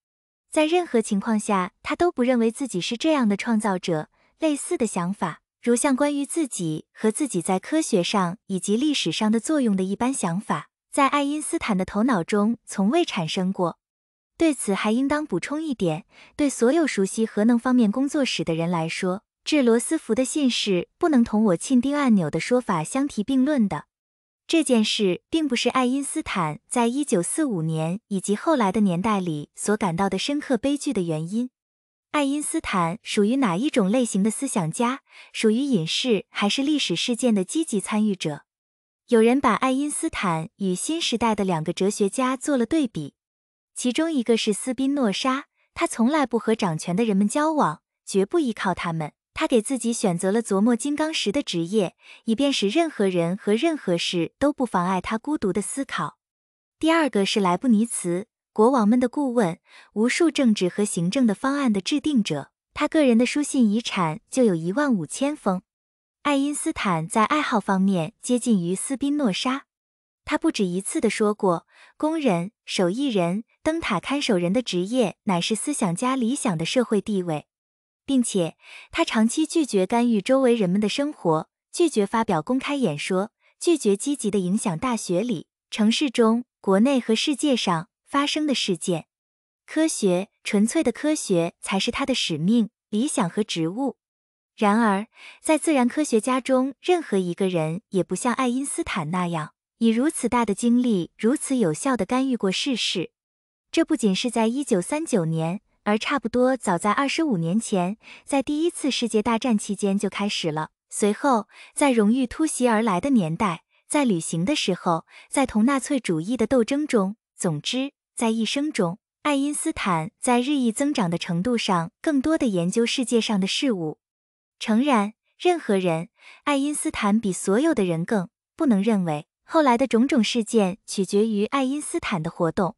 在任何情况下，他都不认为自己是这样的创造者。类似的想法，如像关于自己和自己在科学上以及历史上的作用的一般想法，在爱因斯坦的头脑中从未产生过。对此还应当补充一点：对所有熟悉核能方面工作史的人来说，致罗斯福的信是不能同我揿丁按钮的说法相提并论的。这件事并不是爱因斯坦在一九四五年以及后来的年代里所感到的深刻悲剧的原因。爱因斯坦属于哪一种类型的思想家？属于隐士还是历史事件的积极参与者？有人把爱因斯坦与新时代的两个哲学家做了对比，其中一个是斯宾诺莎，他从来不和掌权的人们交往，绝不依靠他们。他给自己选择了琢磨金刚石的职业，以便使任何人和任何事都不妨碍他孤独的思考。第二个是莱布尼茨，国王们的顾问，无数政治和行政的方案的制定者。他个人的书信遗产就有一万五千封。爱因斯坦在爱好方面接近于斯宾诺莎，他不止一次的说过，工人、手艺人、灯塔看守人的职业乃是思想家理想的社会地位。并且，他长期拒绝干预周围人们的生活，拒绝发表公开演说，拒绝积极的影响大学里、城市中、国内和世界上发生的事件。科学，纯粹的科学，才是他的使命、理想和职务。然而，在自然科学家中，任何一个人也不像爱因斯坦那样，以如此大的精力、如此有效的干预过世事。这不仅是在一九三九年。而差不多早在二十五年前，在第一次世界大战期间就开始了。随后，在荣誉突袭而来的年代，在旅行的时候，在同纳粹主义的斗争中，总之，在一生中，爱因斯坦在日益增长的程度上，更多的研究世界上的事物。诚然，任何人，爱因斯坦比所有的人更不能认为后来的种种事件取决于爱因斯坦的活动。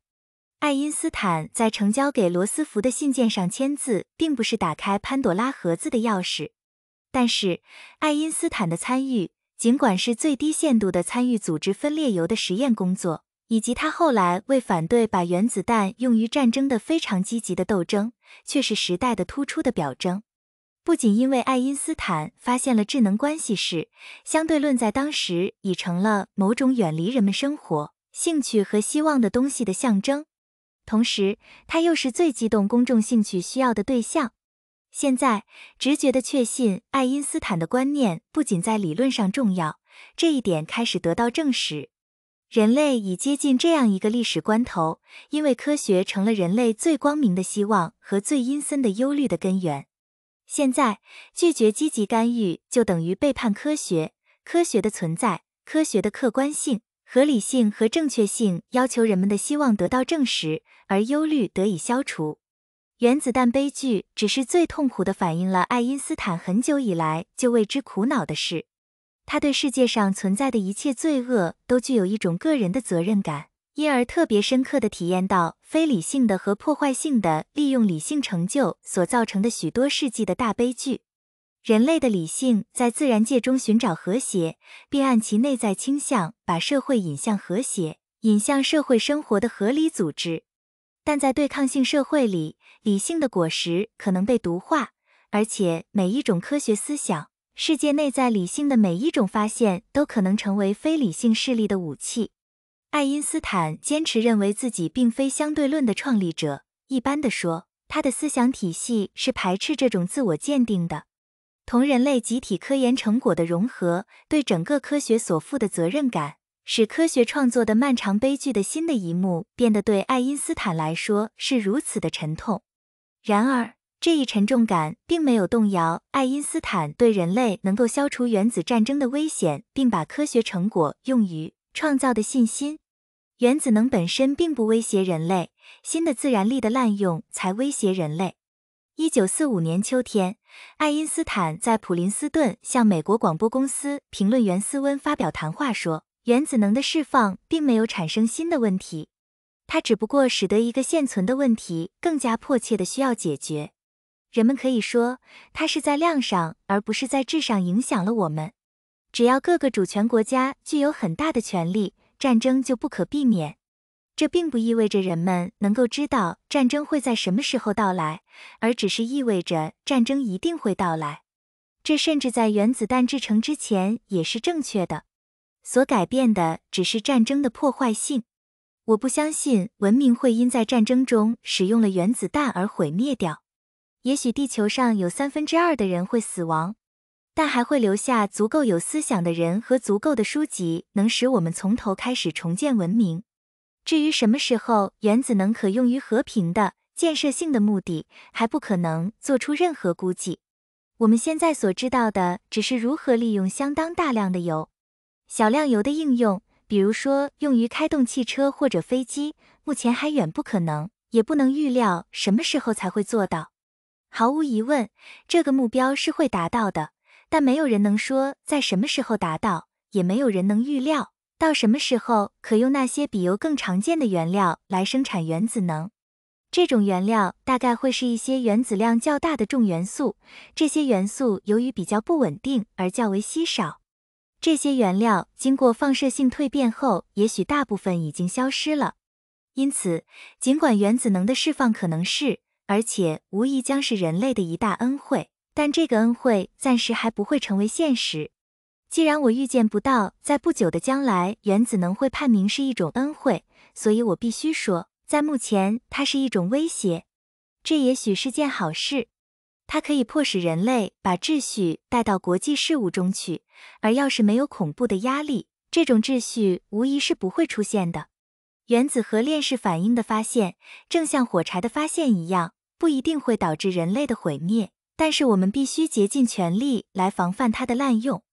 爱因斯坦在呈交给罗斯福的信件上签字，并不是打开潘朵拉盒子的钥匙。但是，爱因斯坦的参与，尽管是最低限度的参与组织分裂铀的实验工作，以及他后来为反对把原子弹用于战争的非常积极的斗争，却是时代的突出的表征。不仅因为爱因斯坦发现了智能关系式，相对论在当时已成了某种远离人们生活、兴趣和希望的东西的象征。同时，他又是最激动公众兴趣需要的对象。现在，直觉的确信爱因斯坦的观念不仅在理论上重要，这一点开始得到证实。人类已接近这样一个历史关头，因为科学成了人类最光明的希望和最阴森的忧虑的根源。现在，拒绝积极干预就等于背叛科学、科学的存在、科学的客观性。合理性和正确性要求人们的希望得到证实，而忧虑得以消除。原子弹悲剧只是最痛苦的反映了爱因斯坦很久以来就为之苦恼的事。他对世界上存在的一切罪恶都具有一种个人的责任感，因而特别深刻的体验到非理性的和破坏性的利用理性成就所造成的许多世纪的大悲剧。人类的理性在自然界中寻找和谐，并按其内在倾向把社会引向和谐，引向社会生活的合理组织。但在对抗性社会里，理性的果实可能被毒化，而且每一种科学思想、世界内在理性的每一种发现都可能成为非理性势力的武器。爱因斯坦坚持认为自己并非相对论的创立者。一般的说，他的思想体系是排斥这种自我鉴定的。同人类集体科研成果的融合，对整个科学所负的责任感，使科学创作的漫长悲剧的新的一幕变得对爱因斯坦来说是如此的沉痛。然而，这一沉重感并没有动摇爱因斯坦对人类能够消除原子战争的危险，并把科学成果用于创造的信心。原子能本身并不威胁人类，新的自然力的滥用才威胁人类。一九四五年秋天，爱因斯坦在普林斯顿向美国广播公司评论员斯温发表谈话说：“原子能的释放并没有产生新的问题，它只不过使得一个现存的问题更加迫切的需要解决。人们可以说，它是在量上而不是在质上影响了我们。只要各个主权国家具有很大的权力，战争就不可避免。”这并不意味着人们能够知道战争会在什么时候到来，而只是意味着战争一定会到来。这甚至在原子弹制成之前也是正确的。所改变的只是战争的破坏性。我不相信文明会因在战争中使用了原子弹而毁灭掉。也许地球上有三分之二的人会死亡，但还会留下足够有思想的人和足够的书籍，能使我们从头开始重建文明。至于什么时候原子能可用于和平的建设性的目的，还不可能做出任何估计。我们现在所知道的只是如何利用相当大量的油，小量油的应用，比如说用于开动汽车或者飞机，目前还远不可能，也不能预料什么时候才会做到。毫无疑问，这个目标是会达到的，但没有人能说在什么时候达到，也没有人能预料。到什么时候可用那些比铀更常见的原料来生产原子能？这种原料大概会是一些原子量较大的重元素，这些元素由于比较不稳定而较为稀少。这些原料经过放射性蜕变后，也许大部分已经消失了。因此，尽管原子能的释放可能是，而且无疑将是人类的一大恩惠，但这个恩惠暂时还不会成为现实。既然我预见不到在不久的将来原子能会判明是一种恩惠，所以我必须说，在目前它是一种威胁。这也许是件好事，它可以迫使人类把秩序带到国际事务中去。而要是没有恐怖的压力，这种秩序无疑是不会出现的。原子核链式反应的发现，正像火柴的发现一样，不一定会导致人类的毁灭，但是我们必须竭尽全力来防范它的滥用。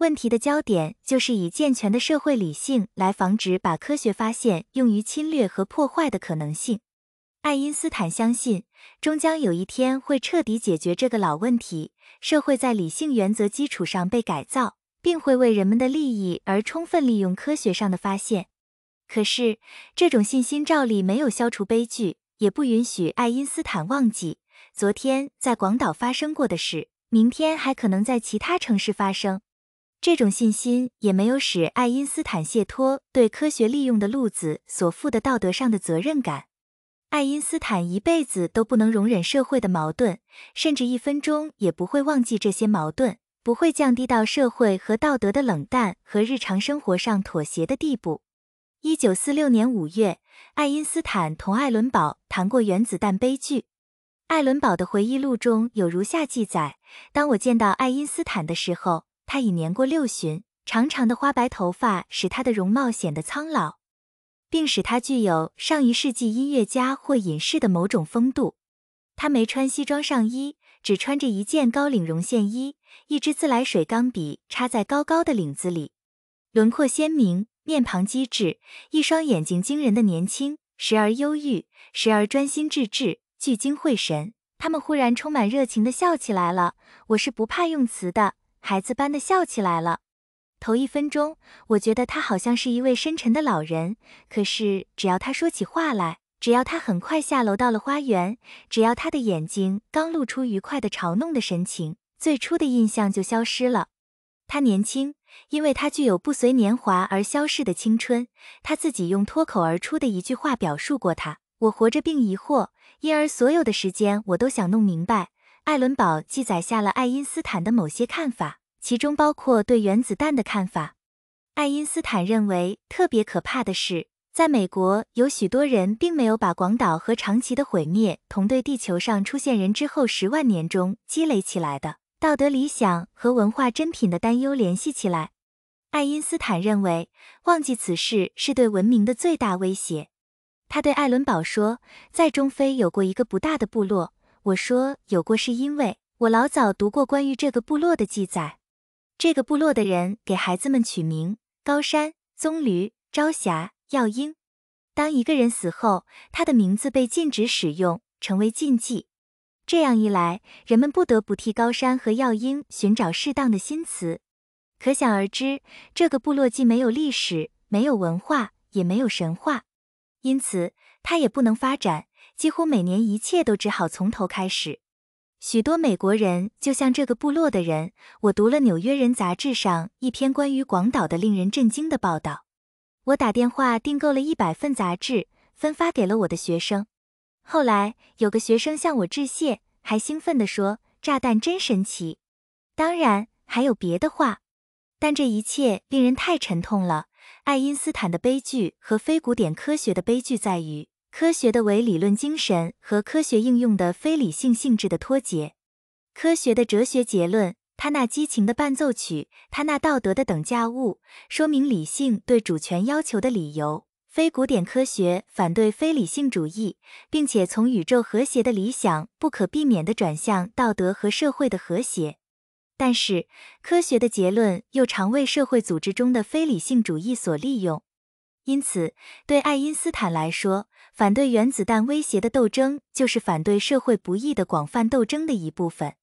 问题的焦点就是以健全的社会理性来防止把科学发现用于侵略和破坏的可能性。爱因斯坦相信，终将有一天会彻底解决这个老问题，社会在理性原则基础上被改造，并会为人们的利益而充分利用科学上的发现。可是，这种信心照例没有消除悲剧，也不允许爱因斯坦忘记昨天在广岛发生过的事，明天还可能在其他城市发生。这种信心也没有使爱因斯坦卸脱对科学利用的路子所负的道德上的责任感。爱因斯坦一辈子都不能容忍社会的矛盾，甚至一分钟也不会忘记这些矛盾，不会降低到社会和道德的冷淡和日常生活上妥协的地步。一九四六年五月，爱因斯坦同艾伦堡谈过原子弹悲剧。艾伦堡的回忆录中有如下记载：当我见到爱因斯坦的时候。他已年过六旬，长长的花白头发使他的容貌显得苍老，并使他具有上一世纪音乐家或隐士的某种风度。他没穿西装上衣，只穿着一件高领绒线衣，一支自来水钢笔插在高高的领子里，轮廓鲜明，面庞机智，一双眼睛惊人的年轻，时而忧郁，时而专心致志，聚精会神。他们忽然充满热情地笑起来了。我是不怕用词的。孩子般的笑起来了。头一分钟，我觉得他好像是一位深沉的老人。可是，只要他说起话来，只要他很快下楼到了花园，只要他的眼睛刚露出愉快的嘲弄的神情，最初的印象就消失了。他年轻，因为他具有不随年华而消逝的青春。他自己用脱口而出的一句话表述过他：“我活着并疑惑，因而所有的时间我都想弄明白。”艾伦堡记载下了爱因斯坦的某些看法，其中包括对原子弹的看法。爱因斯坦认为特别可怕的是，在美国有许多人并没有把广岛和长崎的毁灭同对地球上出现人之后十万年中积累起来的道德理想和文化珍品的担忧联系起来。爱因斯坦认为，忘记此事是对文明的最大威胁。他对艾伦堡说，在中非有过一个不大的部落。我说有过，是因为我老早读过关于这个部落的记载。这个部落的人给孩子们取名高山、棕榈、朝霞、耀英。当一个人死后，他的名字被禁止使用，成为禁忌。这样一来，人们不得不替高山和耀英寻找适当的新词。可想而知，这个部落既没有历史，没有文化，也没有神话，因此它也不能发展。几乎每年，一切都只好从头开始。许多美国人就像这个部落的人。我读了《纽约人》杂志上一篇关于广岛的令人震惊的报道。我打电话订购了一百份杂志，分发给了我的学生。后来有个学生向我致谢，还兴奋地说：“炸弹真神奇。”当然还有别的话，但这一切令人太沉痛了。爱因斯坦的悲剧和非古典科学的悲剧在于。科学的唯理论精神和科学应用的非理性性质的脱节，科学的哲学结论，他那激情的伴奏曲，他那道德的等价物，说明理性对主权要求的理由。非古典科学反对非理性主义，并且从宇宙和谐的理想不可避免地转向道德和社会的和谐。但是，科学的结论又常为社会组织中的非理性主义所利用。因此，对爱因斯坦来说，反对原子弹威胁的斗争就是反对社会不义的广泛斗争的一部分。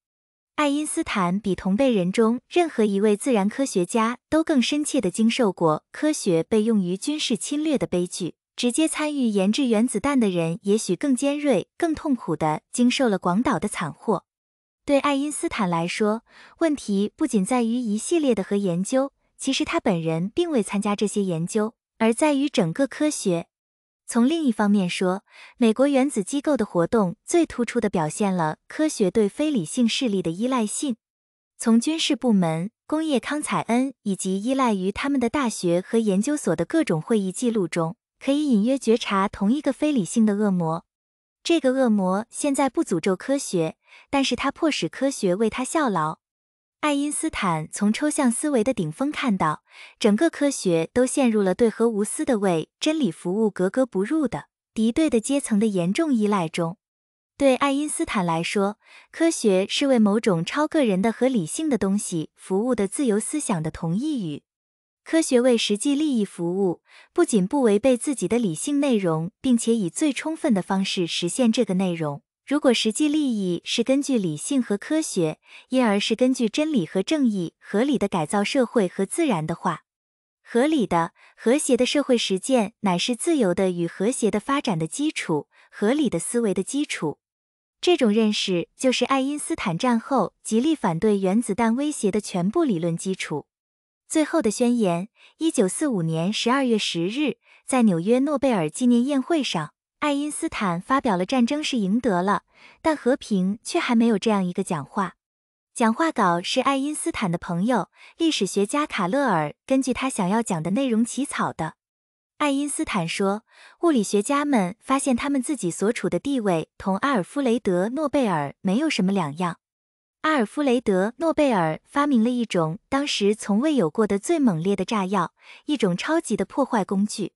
爱因斯坦比同辈人中任何一位自然科学家都更深切地经受过科学被用于军事侵略的悲剧。直接参与研制原子弹的人也许更尖锐、更痛苦地经受了广岛的惨祸。对爱因斯坦来说，问题不仅在于一系列的核研究，其实他本人并未参加这些研究。而在于整个科学。从另一方面说，美国原子机构的活动最突出地表现了科学对非理性势力的依赖性。从军事部门、工业康采恩以及依赖于他们的大学和研究所的各种会议记录中，可以隐约觉察同一个非理性的恶魔。这个恶魔现在不诅咒科学，但是他迫使科学为他效劳。爱因斯坦从抽象思维的顶峰看到，整个科学都陷入了对和无私的为真理服务格格不入的敌对的阶层的严重依赖中。对爱因斯坦来说，科学是为某种超个人的和理性的东西服务的自由思想的同义语。科学为实际利益服务，不仅不违背自己的理性内容，并且以最充分的方式实现这个内容。如果实际利益是根据理性和科学，因而是根据真理和正义，合理的改造社会和自然的话，合理的、和谐的社会实践乃是自由的与和谐的发展的基础，合理的思维的基础。这种认识就是爱因斯坦战后极力反对原子弹威胁的全部理论基础。最后的宣言：一九四五年十二月十日，在纽约诺贝尔纪念宴会上。爱因斯坦发表了战争是赢得了，但和平却还没有这样一个讲话。讲话稿是爱因斯坦的朋友、历史学家卡勒尔根据他想要讲的内容起草的。爱因斯坦说，物理学家们发现他们自己所处的地位同阿尔弗雷德·诺贝尔没有什么两样。阿尔弗雷德·诺贝尔发明了一种当时从未有过的最猛烈的炸药，一种超级的破坏工具。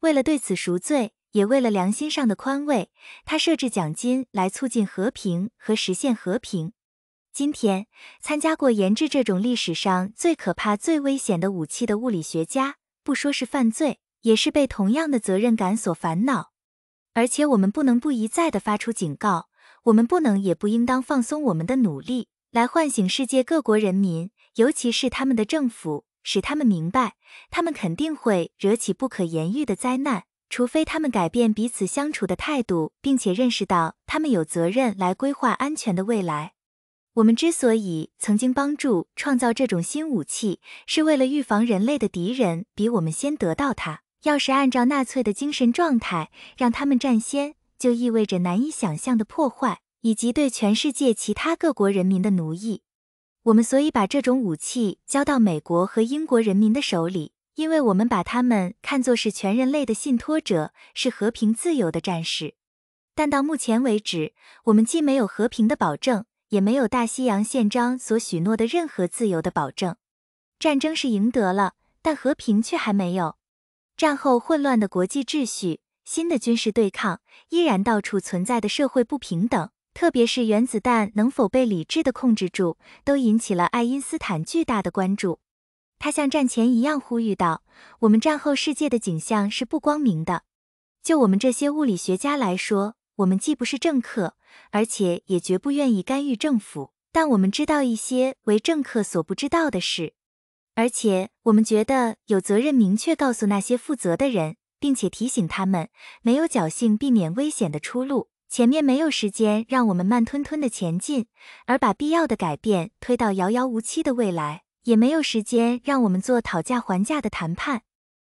为了对此赎罪。也为了良心上的宽慰，他设置奖金来促进和平和实现和平。今天，参加过研制这种历史上最可怕、最危险的武器的物理学家，不说是犯罪，也是被同样的责任感所烦恼。而且，我们不能不一再的发出警告：我们不能，也不应当放松我们的努力，来唤醒世界各国人民，尤其是他们的政府，使他们明白，他们肯定会惹起不可言喻的灾难。除非他们改变彼此相处的态度，并且认识到他们有责任来规划安全的未来。我们之所以曾经帮助创造这种新武器，是为了预防人类的敌人比我们先得到它。要是按照纳粹的精神状态让他们占先，就意味着难以想象的破坏以及对全世界其他各国人民的奴役。我们所以把这种武器交到美国和英国人民的手里。因为我们把他们看作是全人类的信托者，是和平自由的战士，但到目前为止，我们既没有和平的保证，也没有大西洋宪章所许诺的任何自由的保证。战争是赢得了，但和平却还没有。战后混乱的国际秩序、新的军事对抗、依然到处存在的社会不平等，特别是原子弹能否被理智的控制住，都引起了爱因斯坦巨大的关注。他像战前一样呼吁道：“我们战后世界的景象是不光明的。就我们这些物理学家来说，我们既不是政客，而且也绝不愿意干预政府。但我们知道一些为政客所不知道的事，而且我们觉得有责任明确告诉那些负责的人，并且提醒他们，没有侥幸避免危险的出路。前面没有时间让我们慢吞吞地前进，而把必要的改变推到遥遥无期的未来。”也没有时间让我们做讨价还价的谈判，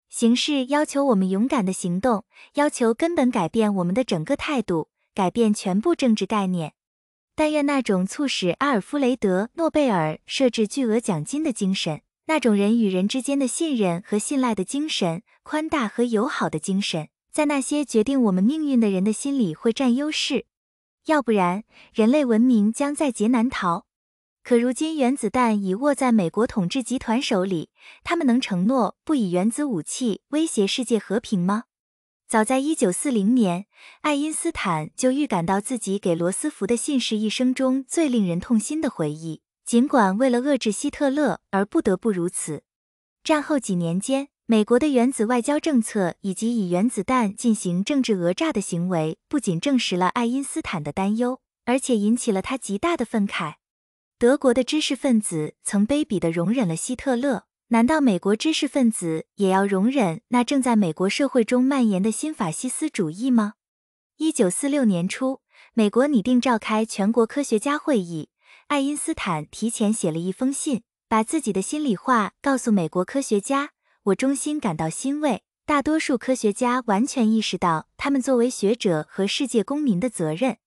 形势要求我们勇敢的行动，要求根本改变我们的整个态度，改变全部政治概念。但愿那种促使阿尔弗雷德·诺贝尔设置巨额奖金的精神，那种人与人之间的信任和信赖的精神，宽大和友好的精神，在那些决定我们命运的人的心里会占优势，要不然人类文明将在劫难逃。可如今，原子弹已握在美国统治集团手里，他们能承诺不以原子武器威胁世界和平吗？早在一九四零年，爱因斯坦就预感到自己给罗斯福的信是一生中最令人痛心的回忆，尽管为了遏制希特勒而不得不如此。战后几年间，美国的原子外交政策以及以原子弹进行政治讹诈的行为，不仅证实了爱因斯坦的担忧，而且引起了他极大的愤慨。德国的知识分子曾卑鄙地容忍了希特勒，难道美国知识分子也要容忍那正在美国社会中蔓延的新法西斯主义吗？一九四六年初，美国拟定召开全国科学家会议，爱因斯坦提前写了一封信，把自己的心里话告诉美国科学家。我衷心感到欣慰，大多数科学家完全意识到他们作为学者和世界公民的责任。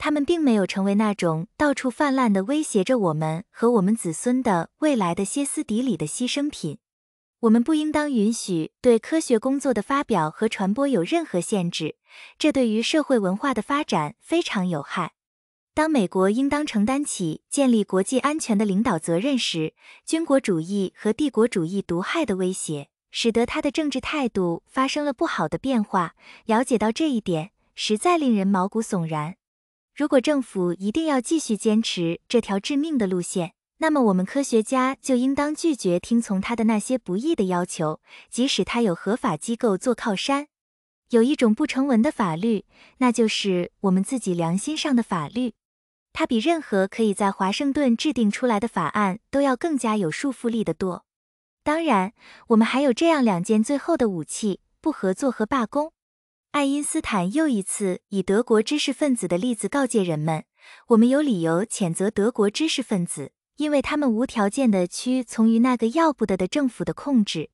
他们并没有成为那种到处泛滥的、威胁着我们和我们子孙的未来的歇斯底里的牺牲品。我们不应当允许对科学工作的发表和传播有任何限制，这对于社会文化的发展非常有害。当美国应当承担起建立国际安全的领导责任时，军国主义和帝国主义毒害的威胁使得他的政治态度发生了不好的变化。了解到这一点，实在令人毛骨悚然。如果政府一定要继续坚持这条致命的路线，那么我们科学家就应当拒绝听从他的那些不义的要求，即使他有合法机构做靠山。有一种不成文的法律，那就是我们自己良心上的法律，它比任何可以在华盛顿制定出来的法案都要更加有束缚力的多。当然，我们还有这样两件最后的武器：不合作和罢工。爱因斯坦又一次以德国知识分子的例子告诫人们：我们有理由谴责德国知识分子，因为他们无条件地屈从于那个要不得的政府的控制。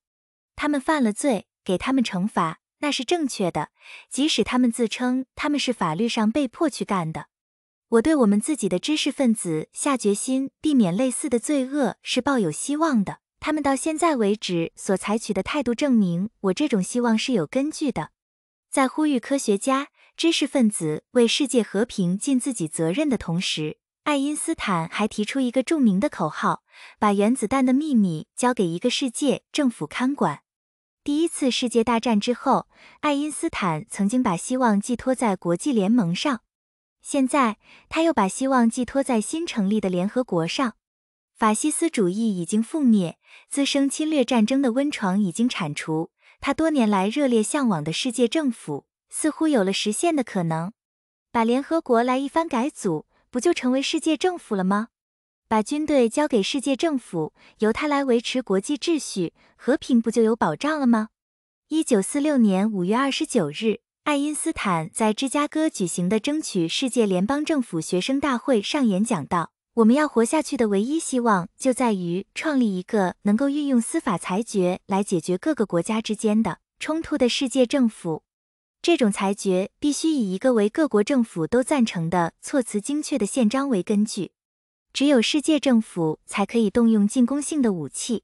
他们犯了罪，给他们惩罚，那是正确的，即使他们自称他们是法律上被迫去干的。我对我们自己的知识分子下决心避免类似的罪恶是抱有希望的。他们到现在为止所采取的态度证明我这种希望是有根据的。在呼吁科学家、知识分子为世界和平尽自己责任的同时，爱因斯坦还提出一个著名的口号：把原子弹的秘密交给一个世界政府看管。第一次世界大战之后，爱因斯坦曾经把希望寄托在国际联盟上，现在他又把希望寄托在新成立的联合国上。法西斯主义已经覆灭，滋生侵略战争的温床已经铲除。他多年来热烈向往的世界政府似乎有了实现的可能，把联合国来一番改组，不就成为世界政府了吗？把军队交给世界政府，由他来维持国际秩序、和平，不就有保障了吗？一九四六年五月二十九日，爱因斯坦在芝加哥举行的争取世界联邦政府学生大会上演讲道。我们要活下去的唯一希望，就在于创立一个能够运用司法裁决来解决各个国家之间的冲突的世界政府。这种裁决必须以一个为各国政府都赞成的措辞精确的宪章为根据。只有世界政府才可以动用进攻性的武器。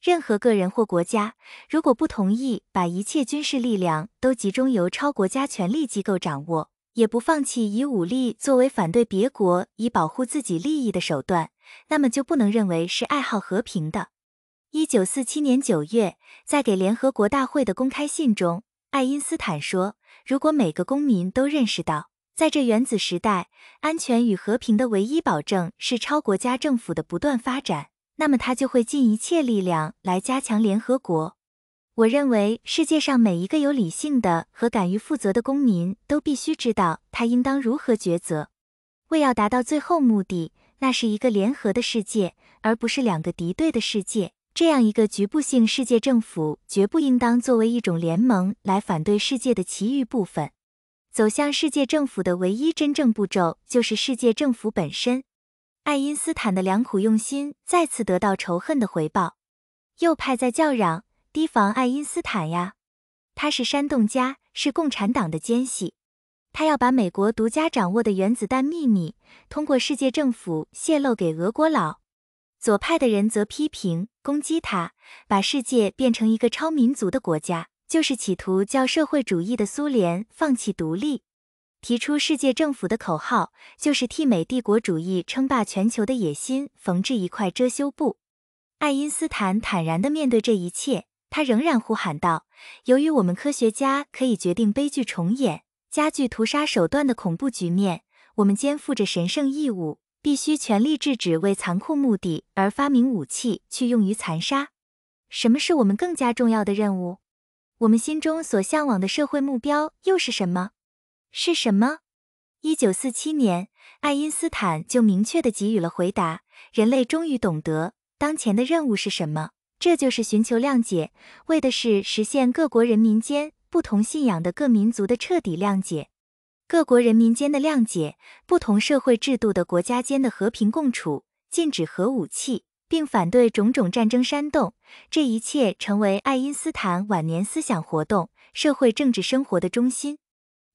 任何个人或国家如果不同意把一切军事力量都集中由超国家权力机构掌握。也不放弃以武力作为反对别国以保护自己利益的手段，那么就不能认为是爱好和平的。一九四七年九月，在给联合国大会的公开信中，爱因斯坦说：“如果每个公民都认识到，在这原子时代，安全与和平的唯一保证是超国家政府的不断发展，那么他就会尽一切力量来加强联合国。”我认为世界上每一个有理性的和敢于负责的公民都必须知道他应当如何抉择。为要达到最后目的，那是一个联合的世界，而不是两个敌对的世界。这样一个局部性世界政府绝不应当作为一种联盟来反对世界的其余部分。走向世界政府的唯一真正步骤就是世界政府本身。爱因斯坦的良苦用心再次得到仇恨的回报。右派在叫嚷。提防爱因斯坦呀，他是煽动家，是共产党的奸细，他要把美国独家掌握的原子弹秘密通过世界政府泄露给俄国佬。左派的人则批评攻击他，把世界变成一个超民族的国家，就是企图叫社会主义的苏联放弃独立。提出世界政府的口号，就是替美帝国主义称霸全球的野心缝制一块遮羞布。爱因斯坦坦然地面对这一切。他仍然呼喊道：“由于我们科学家可以决定悲剧重演、加剧屠杀手段的恐怖局面，我们肩负着神圣义务，必须全力制止为残酷目的而发明武器去用于残杀。什么是我们更加重要的任务？我们心中所向往的社会目标又是什么？是什么？”一九四七年，爱因斯坦就明确的给予了回答：人类终于懂得当前的任务是什么。这就是寻求谅解，为的是实现各国人民间不同信仰的各民族的彻底谅解，各国人民间的谅解，不同社会制度的国家间的和平共处，禁止核武器，并反对种种战争煽动。这一切成为爱因斯坦晚年思想活动、社会政治生活的中心。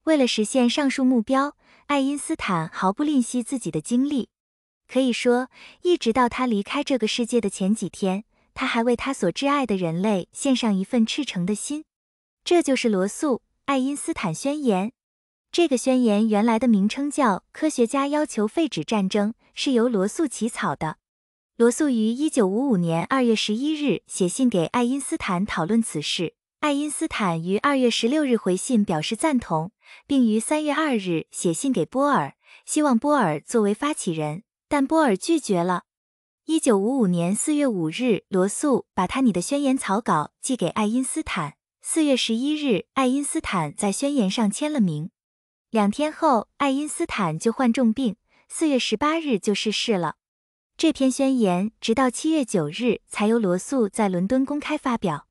为了实现上述目标，爱因斯坦毫不吝惜自己的精力。可以说，一直到他离开这个世界的前几天。他还为他所挚爱的人类献上一份赤诚的心，这就是罗素·爱因斯坦宣言。这个宣言原来的名称叫《科学家要求废止战争》，是由罗素起草的。罗素于1955年2月11日写信给爱因斯坦讨论此事，爱因斯坦于2月16日回信表示赞同，并于3月2日写信给波尔，希望波尔作为发起人，但波尔拒绝了。一九五五年四月五日，罗素把他你的宣言草稿寄给爱因斯坦。四月十一日，爱因斯坦在宣言上签了名。两天后，爱因斯坦就患重病，四月十八日就逝世了。这篇宣言直到七月九日才由罗素在伦敦公开发表。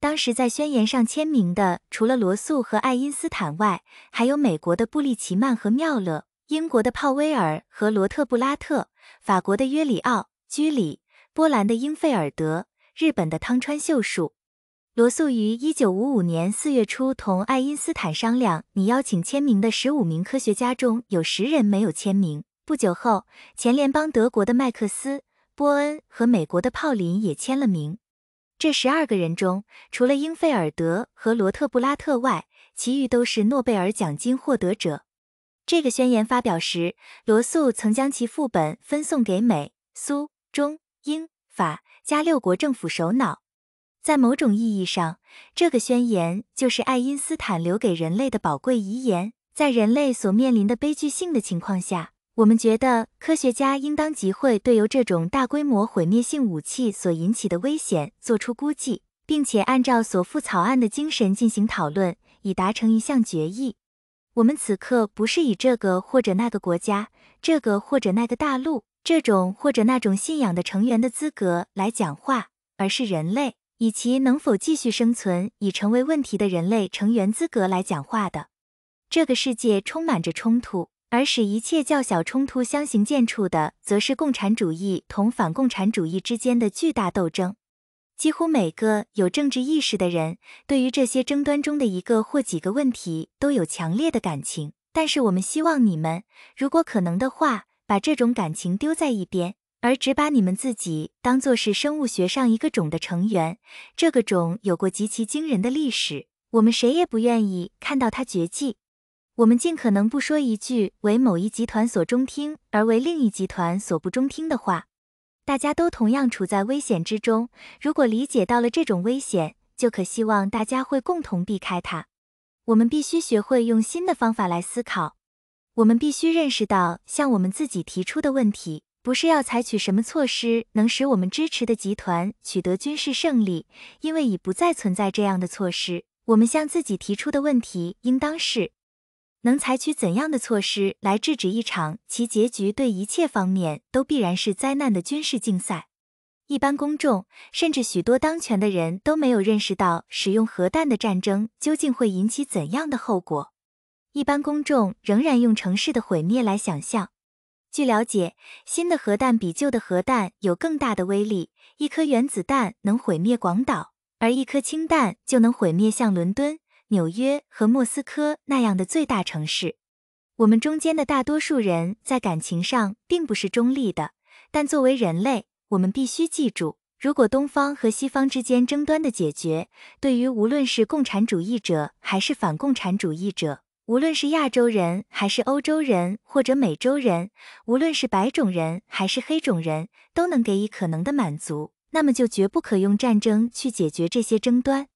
当时在宣言上签名的，除了罗素和爱因斯坦外，还有美国的布利奇曼和妙勒，英国的鲍威尔和罗特布拉特，法国的约里奥。居里，波兰的英费尔德，日本的汤川秀树。罗素于一九五五年四月初同爱因斯坦商量，你邀请签名的十五名科学家中有十人没有签名。不久后，前联邦德国的麦克斯·波恩和美国的泡林也签了名。这十二个人中，除了英费尔德和罗特布拉特外，其余都是诺贝尔奖金获得者。这个宣言发表时，罗素曾将其副本分送给美苏。中英法加六国政府首脑，在某种意义上，这个宣言就是爱因斯坦留给人类的宝贵遗言。在人类所面临的悲剧性的情况下，我们觉得科学家应当集会，对由这种大规模毁灭性武器所引起的危险做出估计，并且按照所附草案的精神进行讨论，以达成一项决议。我们此刻不是以这个或者那个国家，这个或者那个大陆。这种或者那种信仰的成员的资格来讲话，而是人类以其能否继续生存已成为问题的人类成员资格来讲话的。这个世界充满着冲突，而使一切较小冲突相形见绌的，则是共产主义同反共产主义之间的巨大斗争。几乎每个有政治意识的人，对于这些争端中的一个或几个问题，都有强烈的感情。但是，我们希望你们，如果可能的话。把这种感情丢在一边，而只把你们自己当作是生物学上一个种的成员。这个种有过极其惊人的历史，我们谁也不愿意看到它绝迹。我们尽可能不说一句为某一集团所中听而为另一集团所不中听的话。大家都同样处在危险之中。如果理解到了这种危险，就可希望大家会共同避开它。我们必须学会用新的方法来思考。我们必须认识到，向我们自己提出的问题不是要采取什么措施能使我们支持的集团取得军事胜利，因为已不再存在这样的措施。我们向自己提出的问题应当是：能采取怎样的措施来制止一场其结局对一切方面都必然是灾难的军事竞赛？一般公众甚至许多当权的人都没有认识到，使用核弹的战争究竟会引起怎样的后果。一般公众仍然用城市的毁灭来想象。据了解，新的核弹比旧的核弹有更大的威力。一颗原子弹能毁灭广岛，而一颗氢弹就能毁灭像伦敦、纽约和莫斯科那样的最大城市。我们中间的大多数人在感情上并不是中立的，但作为人类，我们必须记住，如果东方和西方之间争端的解决，对于无论是共产主义者还是反共产主义者，无论是亚洲人还是欧洲人，或者美洲人，无论是白种人还是黑种人，都能给予可能的满足，那么就绝不可用战争去解决这些争端。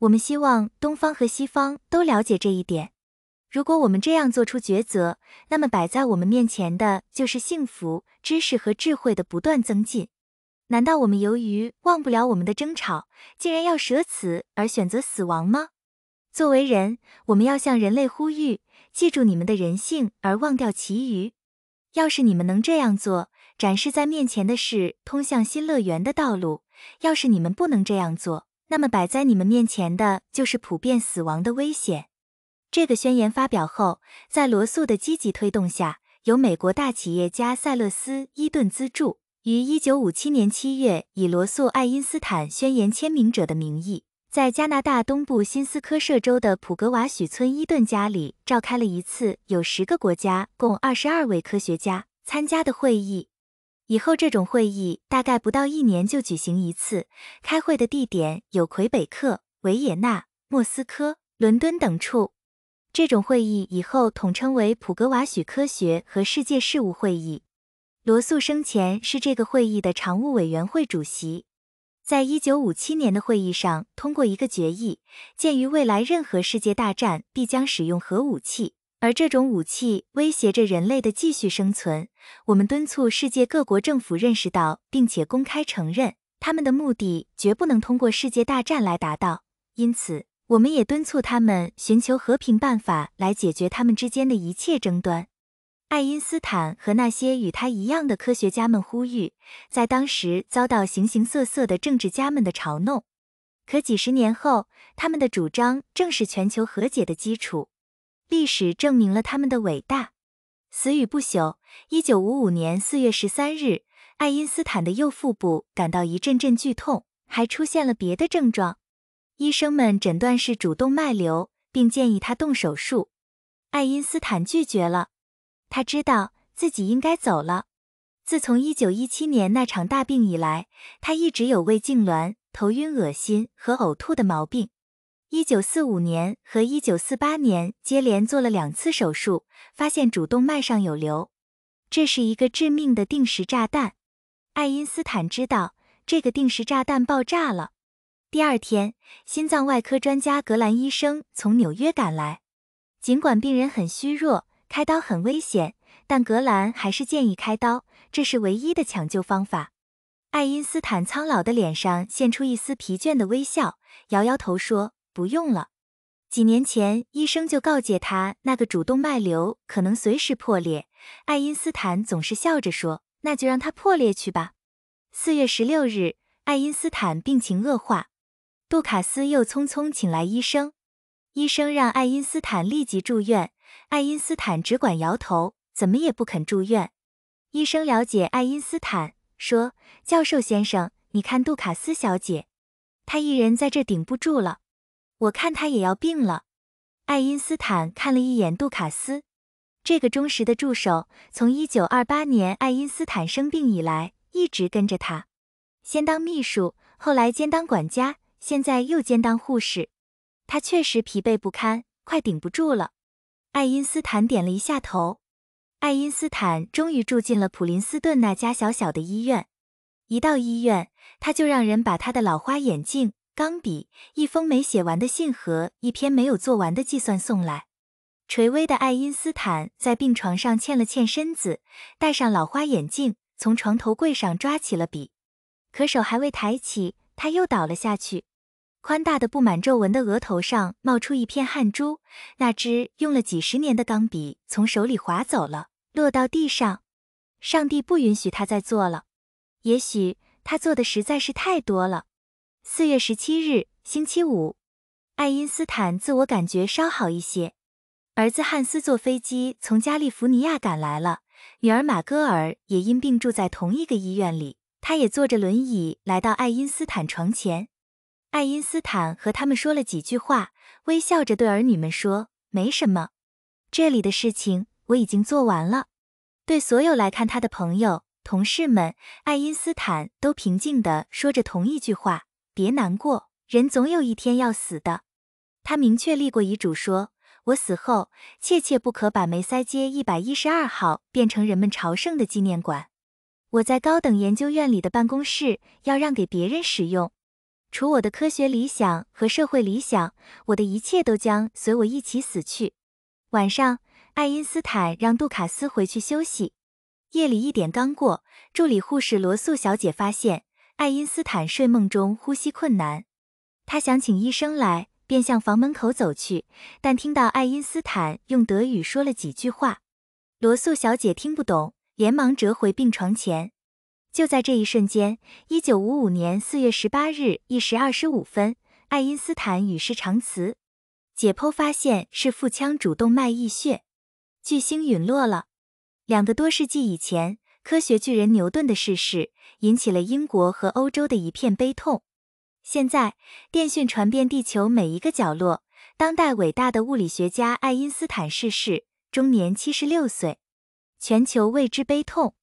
我们希望东方和西方都了解这一点。如果我们这样做出抉择，那么摆在我们面前的就是幸福、知识和智慧的不断增进。难道我们由于忘不了我们的争吵，竟然要舍此而选择死亡吗？作为人，我们要向人类呼吁，记住你们的人性而忘掉其余。要是你们能这样做，展示在面前的是通向新乐园的道路；要是你们不能这样做，那么摆在你们面前的就是普遍死亡的危险。这个宣言发表后，在罗素的积极推动下，由美国大企业家塞勒斯·伊顿资助，于1957年7月以罗素·爱因斯坦宣言签名者的名义。在加拿大东部新斯科舍州的普格瓦许村伊顿家里召开了一次有十个国家共二十二位科学家参加的会议。以后这种会议大概不到一年就举行一次，开会的地点有魁北克、维也纳、莫斯科、伦敦等处。这种会议以后统称为普格瓦许科学和世界事务会议。罗素生前是这个会议的常务委员会主席。在一九五七年的会议上，通过一个决议，鉴于未来任何世界大战必将使用核武器，而这种武器威胁着人类的继续生存，我们敦促世界各国政府认识到，并且公开承认，他们的目的绝不能通过世界大战来达到。因此，我们也敦促他们寻求和平办法来解决他们之间的一切争端。爱因斯坦和那些与他一样的科学家们呼吁，在当时遭到形形色色的政治家们的嘲弄。可几十年后，他们的主张正是全球和解的基础。历史证明了他们的伟大。死与不朽。一九五五年四月十三日，爱因斯坦的右腹部感到一阵阵剧痛，还出现了别的症状。医生们诊断是主动脉瘤，并建议他动手术。爱因斯坦拒绝了。他知道自己应该走了。自从1917年那场大病以来，他一直有胃痉挛、头晕、恶心和呕吐的毛病。1945年和1948年接连做了两次手术，发现主动脉上有瘤，这是一个致命的定时炸弹。爱因斯坦知道这个定时炸弹爆炸了。第二天，心脏外科专家格兰医生从纽约赶来，尽管病人很虚弱。开刀很危险，但格兰还是建议开刀，这是唯一的抢救方法。爱因斯坦苍老的脸上现出一丝疲倦的微笑，摇摇头说：“不用了。”几年前，医生就告诫他，那个主动脉瘤可能随时破裂。爱因斯坦总是笑着说：“那就让它破裂去吧。”四月十六日，爱因斯坦病情恶化，杜卡斯又匆匆请来医生，医生让爱因斯坦立即住院。爱因斯坦只管摇头，怎么也不肯住院。医生了解爱因斯坦，说：“教授先生，你看杜卡斯小姐，她一人在这顶不住了，我看她也要病了。”爱因斯坦看了一眼杜卡斯，这个忠实的助手，从1928年爱因斯坦生病以来，一直跟着他，先当秘书，后来兼当管家，现在又兼当护士。他确实疲惫不堪，快顶不住了。爱因斯坦点了一下头。爱因斯坦终于住进了普林斯顿那家小小的医院。一到医院，他就让人把他的老花眼镜、钢笔、一封没写完的信和一篇没有做完的计算送来。垂危的爱因斯坦在病床上欠了欠身子，戴上老花眼镜，从床头柜上抓起了笔。可手还未抬起，他又倒了下去。宽大的布满皱纹的额头上冒出一片汗珠，那只用了几十年的钢笔从手里滑走了，落到地上。上帝不允许他再做了，也许他做的实在是太多了。四月十七日，星期五，爱因斯坦自我感觉稍好一些。儿子汉斯坐飞机从加利福尼亚赶来了，女儿马戈尔也因病住在同一个医院里。他也坐着轮椅来到爱因斯坦床前。爱因斯坦和他们说了几句话，微笑着对儿女们说：“没什么，这里的事情我已经做完了。”对所有来看他的朋友、同事们，爱因斯坦都平静地说着同一句话：“别难过，人总有一天要死的。”他明确立过遗嘱，说：“我死后，切切不可把梅塞街一百一十二号变成人们朝圣的纪念馆。我在高等研究院里的办公室要让给别人使用。”除我的科学理想和社会理想，我的一切都将随我一起死去。晚上，爱因斯坦让杜卡斯回去休息。夜里一点刚过，助理护士罗素小姐发现爱因斯坦睡梦中呼吸困难，她想请医生来，便向房门口走去，但听到爱因斯坦用德语说了几句话，罗素小姐听不懂，连忙折回病床前。就在这一瞬间，一九五五年四月十八日一时二十五分，爱因斯坦与世长辞。解剖发现是腹腔主动脉溢血，巨星陨落了。两个多世纪以前，科学巨人牛顿的逝世引起了英国和欧洲的一片悲痛。现在，电讯传遍地球每一个角落，当代伟大的物理学家爱因斯坦逝世，终年七十六岁，全球为之悲痛。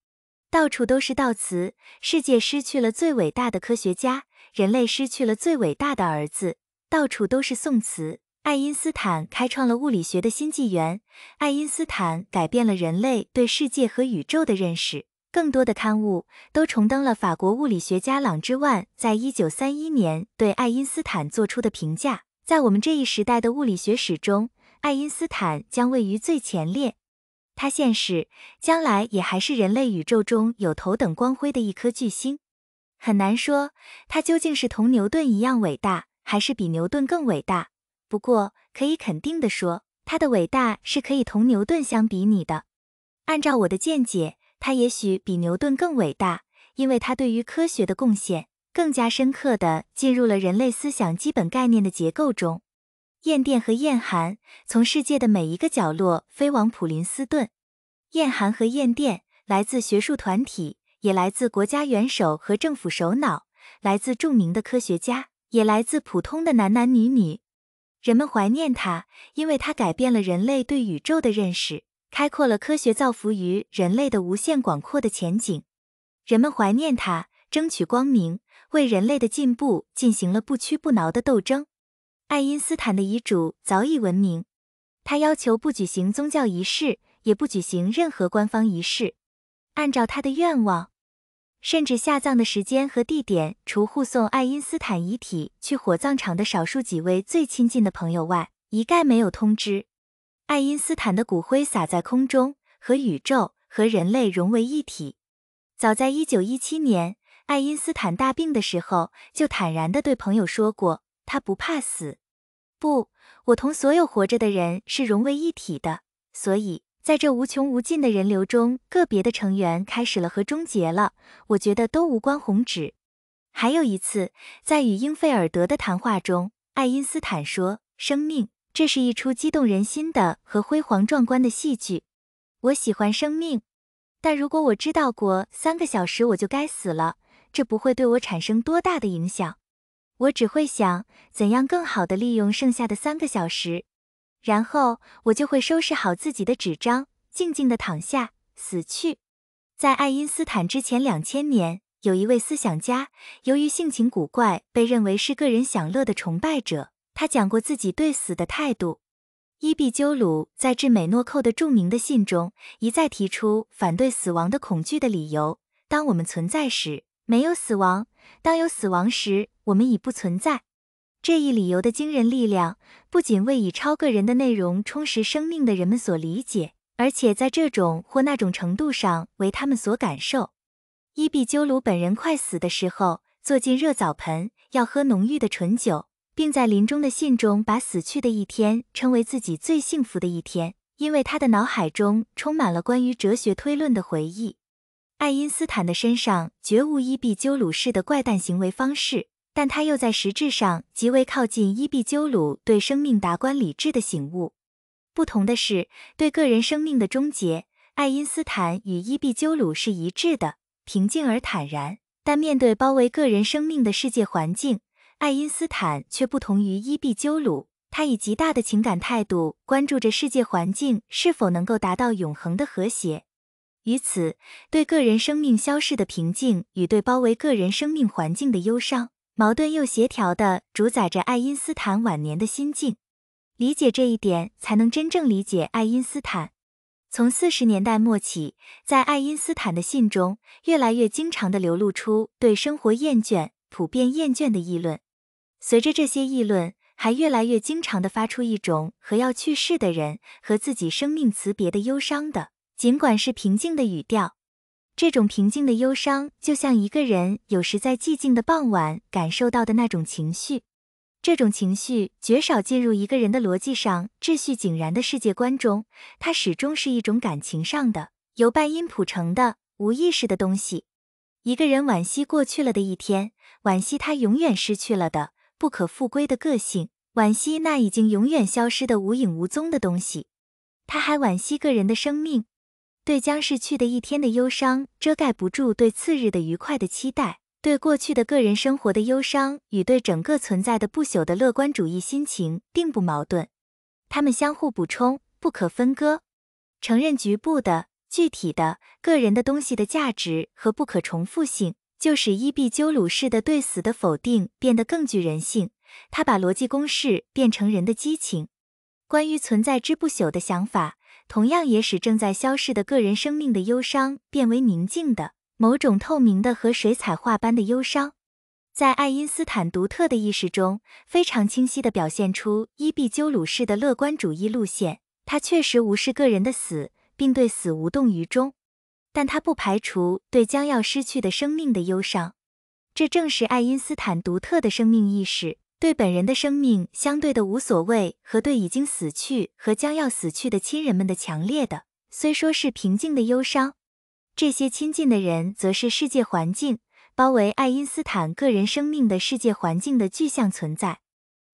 到处都是悼词，世界失去了最伟大的科学家，人类失去了最伟大的儿子。到处都是宋词，爱因斯坦开创了物理学的新纪元，爱因斯坦改变了人类对世界和宇宙的认识。更多的刊物都重登了法国物理学家朗之万在一九三一年对爱因斯坦做出的评价。在我们这一时代的物理学史中，爱因斯坦将位于最前列。他现世，将来也还是人类宇宙中有头等光辉的一颗巨星。很难说他究竟是同牛顿一样伟大，还是比牛顿更伟大。不过可以肯定的说，他的伟大是可以同牛顿相比拟的。按照我的见解，他也许比牛顿更伟大，因为他对于科学的贡献更加深刻的进入了人类思想基本概念的结构中。燕殿和燕寒从世界的每一个角落飞往普林斯顿。燕寒和燕殿来自学术团体，也来自国家元首和政府首脑，来自著名的科学家，也来自普通的男男女女。人们怀念他，因为他改变了人类对宇宙的认识，开阔了科学造福于人类的无限广阔的前景。人们怀念他，争取光明，为人类的进步进行了不屈不挠的斗争。爱因斯坦的遗嘱早已闻名，他要求不举行宗教仪式，也不举行任何官方仪式。按照他的愿望，甚至下葬的时间和地点，除护送爱因斯坦遗体去火葬场的少数几位最亲近的朋友外，一概没有通知。爱因斯坦的骨灰撒在空中，和宇宙和人类融为一体。早在1917年，爱因斯坦大病的时候，就坦然地对朋友说过，他不怕死。不，我同所有活着的人是融为一体的，所以在这无穷无尽的人流中，个别的成员开始了和终结了，我觉得都无关宏旨。还有一次，在与英费尔德的谈话中，爱因斯坦说：“生命，这是一出激动人心的和辉煌壮观的戏剧。我喜欢生命，但如果我知道过三个小时我就该死了，这不会对我产生多大的影响。”我只会想怎样更好的利用剩下的三个小时，然后我就会收拾好自己的纸张，静静的躺下，死去。在爱因斯坦之前两千年，有一位思想家，由于性情古怪，被认为是个人享乐的崇拜者。他讲过自己对死的态度。伊壁鸠鲁在致美诺寇的著名的信中，一再提出反对死亡的恐惧的理由。当我们存在时，没有死亡；当有死亡时，我们已不存在，这一理由的惊人力量不仅为以超个人的内容充实生命的人们所理解，而且在这种或那种程度上为他们所感受。伊壁鸠鲁本人快死的时候，坐进热澡盆，要喝浓郁的醇酒，并在临终的信中把死去的一天称为自己最幸福的一天，因为他的脑海中充满了关于哲学推论的回忆。爱因斯坦的身上绝无伊壁鸠鲁式的怪诞行为方式。但他又在实质上极为靠近伊壁鸠鲁对生命达观理智的醒悟。不同的是，对个人生命的终结，爱因斯坦与伊壁鸠鲁是一致的，平静而坦然。但面对包围个人生命的世界环境，爱因斯坦却不同于伊壁鸠鲁，他以极大的情感态度关注着世界环境是否能够达到永恒的和谐。于此，对个人生命消逝的平静与对包围个人生命环境的忧伤。矛盾又协调的主宰着爱因斯坦晚年的心境，理解这一点才能真正理解爱因斯坦。从四十年代末起，在爱因斯坦的信中，越来越经常的流露出对生活厌倦、普遍厌倦的议论。随着这些议论，还越来越经常的发出一种和要去世的人和自己生命辞别的忧伤的，尽管是平静的语调。这种平静的忧伤，就像一个人有时在寂静的傍晚感受到的那种情绪。这种情绪绝少进入一个人的逻辑上秩序井然的世界观中，它始终是一种感情上的、由半音谱成的无意识的东西。一个人惋惜过去了的一天，惋惜他永远失去了的不可复归的个性，惋惜那已经永远消失的无影无踪的东西。他还惋惜个人的生命。对将逝去的一天的忧伤遮盖不住对次日的愉快的期待，对过去的个人生活的忧伤与对整个存在的不朽的乐观主义心情并不矛盾，它们相互补充，不可分割。承认局部的、具体的、个人的东西的价值和不可重复性，就使伊壁鸠鲁式的对死的否定变得更具人性。他把逻辑公式变成人的激情，关于存在之不朽的想法。同样也使正在消逝的个人生命的忧伤变为宁静的某种透明的和水彩画般的忧伤，在爱因斯坦独特的意识中，非常清晰地表现出伊壁鸠鲁式的乐观主义路线。他确实无视个人的死，并对死无动于衷，但他不排除对将要失去的生命的忧伤，这正是爱因斯坦独特的生命意识。对本人的生命相对的无所谓，和对已经死去和将要死去的亲人们的强烈的，虽说是平静的忧伤；这些亲近的人，则是世界环境包围爱因斯坦个人生命的世界环境的具象存在。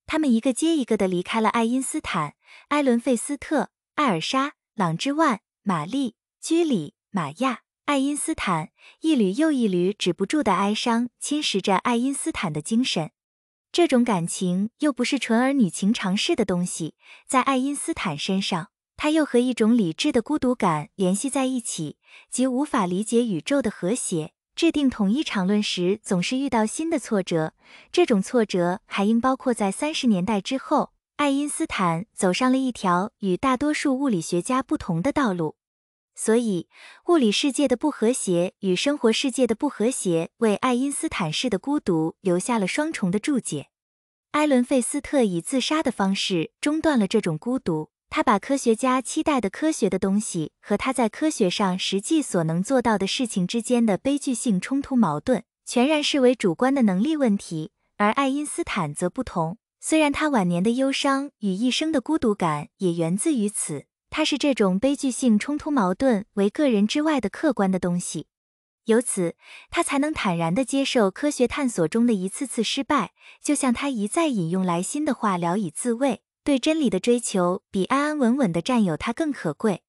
他们一个接一个的离开了爱因斯坦，埃伦费斯特、艾尔莎、朗之万、玛丽、居里、玛亚。爱因斯坦一缕又一缕止不住的哀伤侵蚀着爱因斯坦的精神。这种感情又不是纯儿女情长式的东西，在爱因斯坦身上，它又和一种理智的孤独感联系在一起，即无法理解宇宙的和谐，制定统一场论时总是遇到新的挫折。这种挫折还应包括在三十年代之后，爱因斯坦走上了一条与大多数物理学家不同的道路。所以，物理世界的不和谐与生活世界的不和谐，为爱因斯坦式的孤独留下了双重的注解。埃伦费斯特以自杀的方式中断了这种孤独。他把科学家期待的科学的东西和他在科学上实际所能做到的事情之间的悲剧性冲突矛盾，全然视为主观的能力问题。而爱因斯坦则不同，虽然他晚年的忧伤与一生的孤独感也源自于此。他是这种悲剧性冲突矛盾为个人之外的客观的东西，由此他才能坦然地接受科学探索中的一次次失败，就像他一再引用莱辛的话聊以自慰：对真理的追求比安安稳稳地占有它更可贵。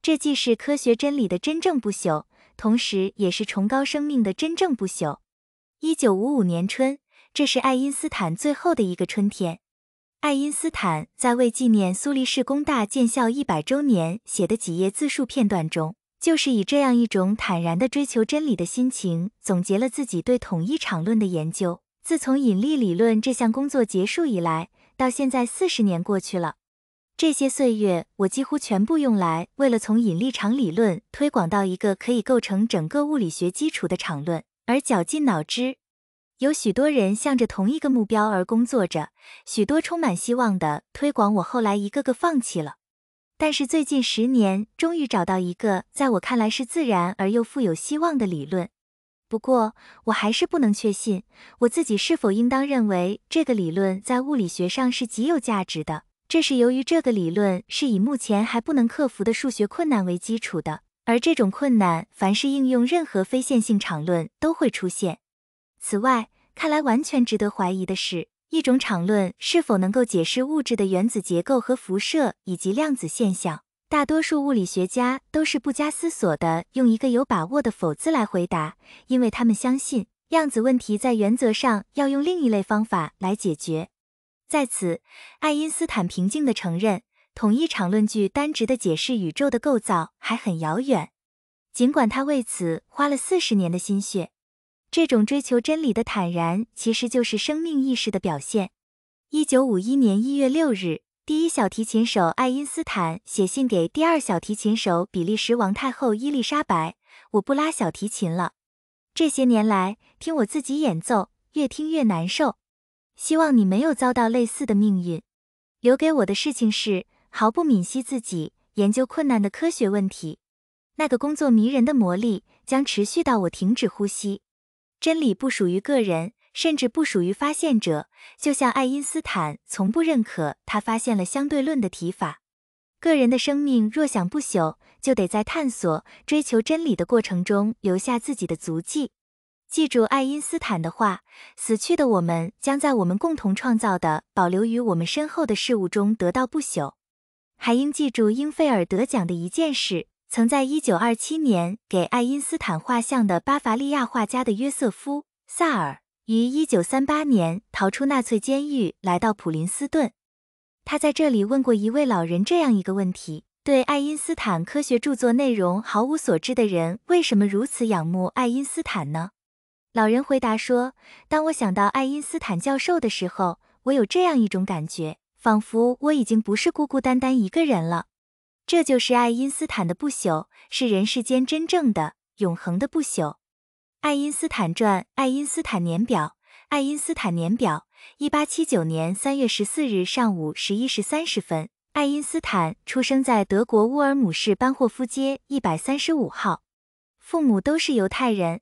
这既是科学真理的真正不朽，同时也是崇高生命的真正不朽。一九五五年春，这是爱因斯坦最后的一个春天。爱因斯坦在为纪念苏黎世工大建校一百周年写的几页自述片段中，就是以这样一种坦然的追求真理的心情，总结了自己对统一场论的研究。自从引力理论这项工作结束以来，到现在四十年过去了，这些岁月我几乎全部用来为了从引力场理论推广到一个可以构成整个物理学基础的场论而绞尽脑汁。有许多人向着同一个目标而工作着，许多充满希望的推广，我后来一个个放弃了。但是最近十年，终于找到一个在我看来是自然而又富有希望的理论。不过，我还是不能确信我自己是否应当认为这个理论在物理学上是极有价值的。这是由于这个理论是以目前还不能克服的数学困难为基础的，而这种困难，凡是应用任何非线性场论都会出现。此外，看来完全值得怀疑的是，一种场论是否能够解释物质的原子结构和辐射以及量子现象。大多数物理学家都是不加思索地用一个有把握的否字来回答，因为他们相信量子问题在原则上要用另一类方法来解决。在此，爱因斯坦平静地承认，统一场论据单值的解释宇宙的构造还很遥远，尽管他为此花了四十年的心血。这种追求真理的坦然，其实就是生命意识的表现。一九五一年一月六日，第一小提琴手爱因斯坦写信给第二小提琴手比利时王太后伊丽莎白：“我不拉小提琴了。这些年来，听我自己演奏，越听越难受。希望你没有遭到类似的命运。留给我的事情是毫不敏惜自己研究困难的科学问题。那个工作迷人的魔力将持续到我停止呼吸。”真理不属于个人，甚至不属于发现者，就像爱因斯坦从不认可他发现了相对论的提法。个人的生命若想不朽，就得在探索、追求真理的过程中留下自己的足迹。记住爱因斯坦的话：死去的我们将在我们共同创造的、保留于我们身后的事物中得到不朽。还应记住英菲尔德讲的一件事。曾在1927年给爱因斯坦画像的巴伐利亚画家的约瑟夫·萨尔于1938年逃出纳粹监狱，来到普林斯顿。他在这里问过一位老人这样一个问题：对爱因斯坦科学著作内容毫无所知的人，为什么如此仰慕爱因斯坦呢？老人回答说：“当我想到爱因斯坦教授的时候，我有这样一种感觉，仿佛我已经不是孤孤单单一个人了。”这就是爱因斯坦的不朽，是人世间真正的永恒的不朽。爱因斯坦传，爱因斯坦年表，爱因斯坦年表。一八七九年三月十四日上午十一时三十分，爱因斯坦出生在德国乌尔姆市班霍夫街一百三十五号，父母都是犹太人，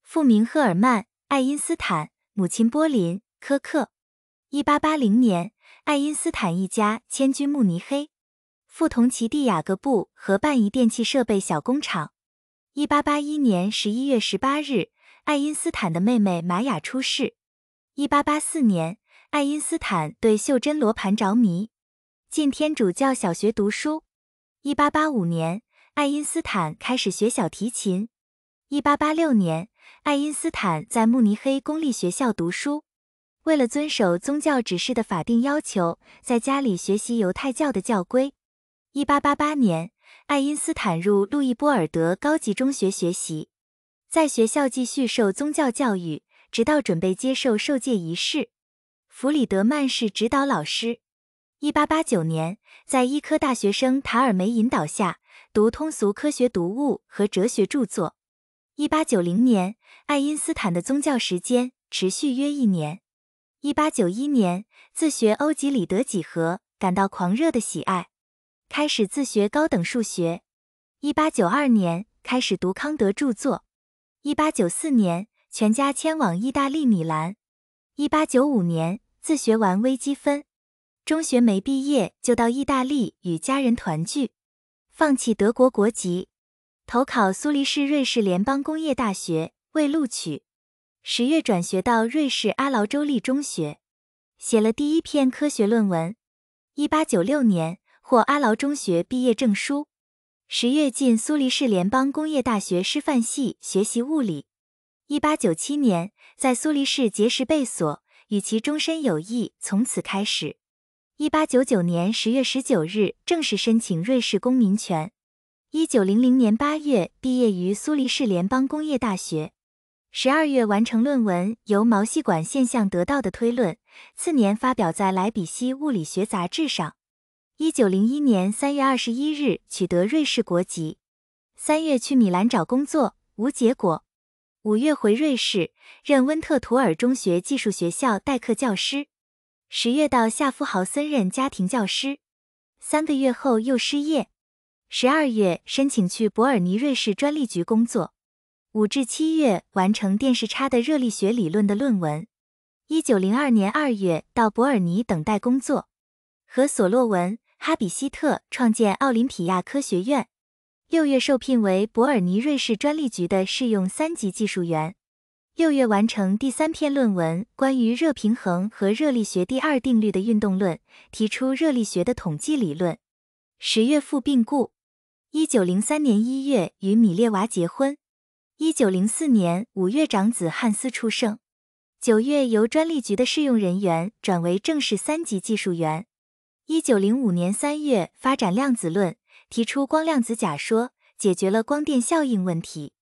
父名赫尔曼·爱因斯坦，母亲波林·科克。一八八零年，爱因斯坦一家迁居慕尼黑。父同齐蒂雅各布合办一电器设备小工厂。一八八一年十一月十八日，爱因斯坦的妹妹玛雅出世。一八八四年，爱因斯坦对袖珍罗盘着迷，进天主教小学读书。一八八五年，爱因斯坦开始学小提琴。一八八六年，爱因斯坦在慕尼黑公立学校读书，为了遵守宗教指示的法定要求，在家里学习犹太教的教规。一八八八年，爱因斯坦入路易波尔德高级中学学习，在学校继续受宗教教育，直到准备接受受戒仪式。弗里德曼是指导老师。一八八九年，在医科大学生塔尔梅引导下，读通俗科学读物和哲学著作。一八九零年，爱因斯坦的宗教时间持续约一年。一八九一年，自学欧几里德几何，感到狂热的喜爱。开始自学高等数学，一八九二年开始读康德著作，一八九四年全家迁往意大利米兰，一八九五年自学完微积分，中学没毕业就到意大利与家人团聚，放弃德国国籍，投考苏黎世瑞士联邦工业大学未录取，十月转学到瑞士阿劳州立中学，写了第一篇科学论文，一八九六年。获阿劳中学毕业证书，十月进苏黎世联邦工业大学师范系学习物理。一八九七年在苏黎世结识贝索，与其终身友谊从此开始。一八九九年十月十九日正式申请瑞士公民权。一九零零年八月毕业于苏黎世联邦工业大学，十二月完成论文《由毛细管现象得到的推论》，次年发表在莱比锡物理学杂志上。一九零一年三月二十一日取得瑞士国籍，三月去米兰找工作无结果，五月回瑞士任温特图尔中学技术学校代课教师，十月到夏夫豪森任家庭教师，三个月后又失业，十二月申请去伯尔尼瑞士专利局工作，五至七月完成电视差的热力学理论的论文，一九零二年二月到伯尔尼等待工作，和索洛文。哈比希特创建奥林匹亚科学院。六月受聘为伯尔尼瑞士专利局的试用三级技术员。六月完成第三篇论文，关于热平衡和热力学第二定律的运动论，提出热力学的统计理论。十月父病故。一九零三年一月与米列娃结婚。一九零四年五月长子汉斯出生。九月由专利局的试用人员转为正式三级技术员。一九零五年三月，发展量子论，提出光量子假说，解决了光电效应问题。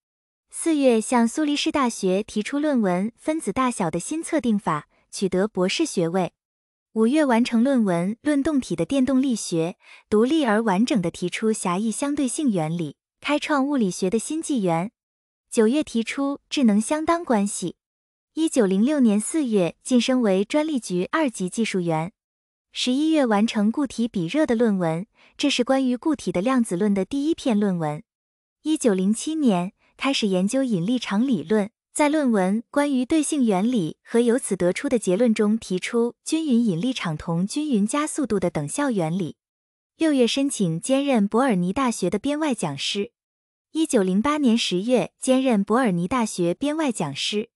四月，向苏黎世大学提出论文《分子大小的新测定法》，取得博士学位。五月，完成论文《论动体的电动力学》，独立而完整地提出狭义相对性原理，开创物理学的新纪元。九月，提出智能相当关系。一九零六年四月，晋升为专利局二级技术员。十一月完成固体比热的论文，这是关于固体的量子论的第一篇论文。一九零七年开始研究引力场理论，在论文《关于对性原理和由此得出的结论》中提出均匀引力场同均匀加速度的等效原理。六月申请兼任伯尔尼大学的编外讲师。一九零八年十月兼任伯尔尼大学编外讲师。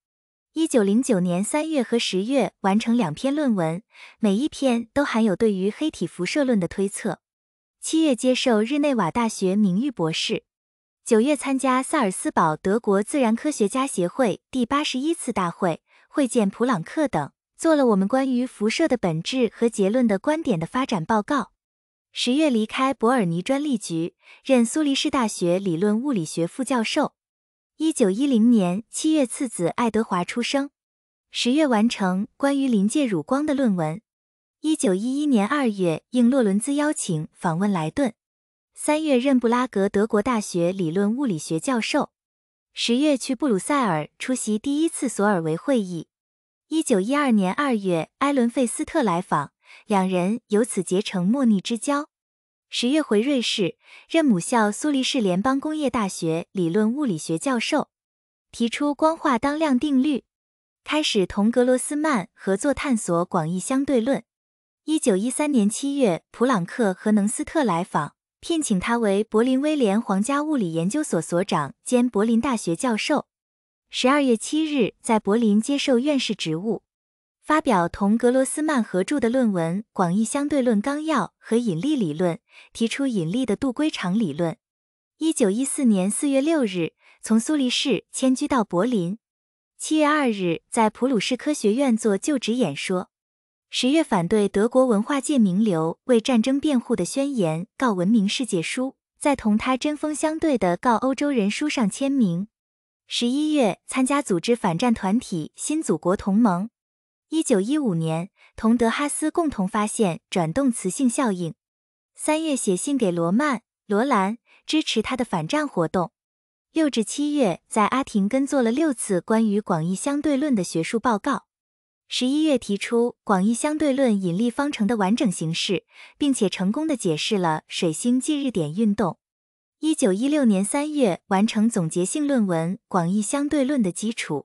一九零九年三月和十月完成两篇论文，每一篇都含有对于黑体辐射论的推测。七月接受日内瓦大学名誉博士。九月参加萨尔斯堡德国自然科学家协会第八十一次大会，会见普朗克等，做了我们关于辐射的本质和结论的观点的发展报告。十月离开伯尔尼专利局，任苏黎世大学理论物理学副教授。一九一零年七月，次子爱德华出生。十月完成关于临界乳光的论文。一九一一年二月，应洛伦兹邀请访问莱顿。三月任布拉格德国大学理论物理学教授。十月去布鲁塞尔出席第一次索尔维会议。一九一二年二月，埃伦费斯特来访，两人由此结成莫逆之交。十月回瑞士，任母校苏黎世联邦工业大学理论物理学教授，提出光化当量定律，开始同格罗斯曼合作探索广义相对论。一九一三年七月，普朗克和能斯特来访，聘请他为柏林威廉皇家物理研究所所长兼柏林大学教授。十二月七日，在柏林接受院士职务。发表同格罗斯曼合著的论文《广义相对论纲要》和《引力理论》，提出引力的度规场理论。一九一四年四月六日，从苏黎世迁居到柏林。七月二日，在普鲁士科学院做就职演说。十月，反对德国文化界名流为战争辩护的宣言《告文明世界书》，在同他针锋相对的《告欧洲人书》上签名。十一月，参加组织反战团体“新祖国同盟”。一九一五年，同德哈斯共同发现转动磁性效应。三月写信给罗曼·罗兰，支持他的反战活动。六至七月，在阿廷根做了六次关于广义相对论的学术报告。十一月提出广义相对论引力方程的完整形式，并且成功的解释了水星近日点运动。一九一六年三月完成总结性论文《广义相对论的基础》。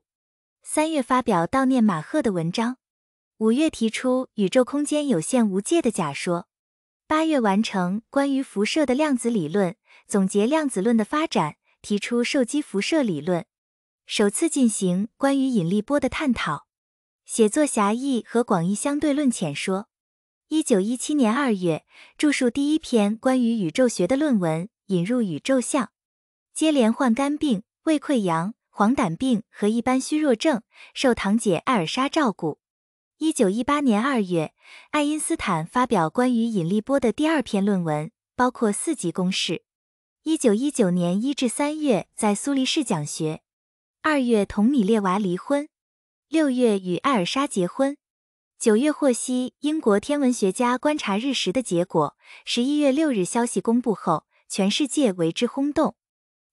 三月发表悼念马赫的文章。五月提出宇宙空间有限无界的假说，八月完成关于辐射的量子理论，总结量子论的发展，提出受激辐射理论，首次进行关于引力波的探讨，写作狭义和广义相对论浅说。一九一七年二月，著述第一篇关于宇宙学的论文，引入宇宙相。接连患肝病、胃溃疡、黄疸病和一般虚弱症，受堂姐艾尔莎照顾。一九一八年二月，爱因斯坦发表关于引力波的第二篇论文，包括四级公式。一九一九年一至三月在苏黎世讲学。二月同米列娃离婚。六月与艾尔莎结婚。九月获悉英国天文学家观察日食的结果。十一月六日消息公布后，全世界为之轰动。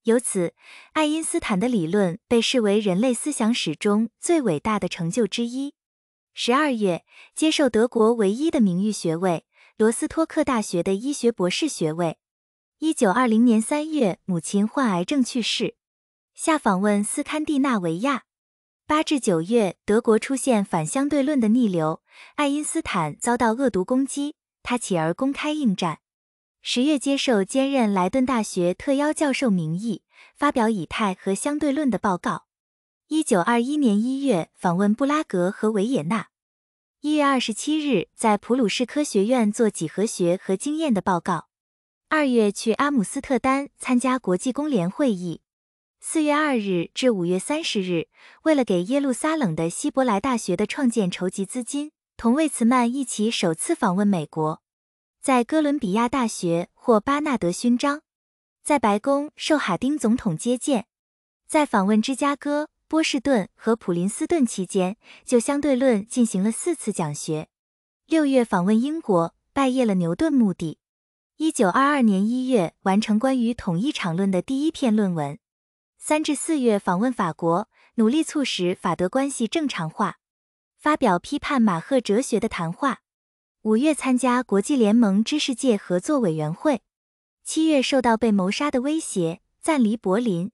由此，爱因斯坦的理论被视为人类思想史中最伟大的成就之一。十二月，接受德国唯一的名誉学位——罗斯托克大学的医学博士学位。一九二零年三月，母亲患癌症去世。下访问斯堪的纳维亚。八至九月，德国出现反相对论的逆流，爱因斯坦遭到恶毒攻击，他起而公开应战。十月，接受兼任莱顿大学特邀教授名义，发表以太和相对论的报告。一九二一年一月访问布拉格和维也纳，一月二十七日在普鲁士科学院做几何学和经验的报告。二月去阿姆斯特丹参加国际工联会议。四月二日至五月三十日，为了给耶路撒冷的希伯来大学的创建筹集资金，同魏茨曼一起首次访问美国，在哥伦比亚大学获巴纳德勋章，在白宫受哈丁总统接见，在访问芝加哥。波士顿和普林斯顿期间，就相对论进行了四次讲学。六月访问英国，拜谒了牛顿墓地。一九二二年一月完成关于统一场论的第一篇论文。三至四月访问法国，努力促使法德关系正常化，发表批判马赫哲学的谈话。五月参加国际联盟知识界合作委员会。七月受到被谋杀的威胁，暂离柏林。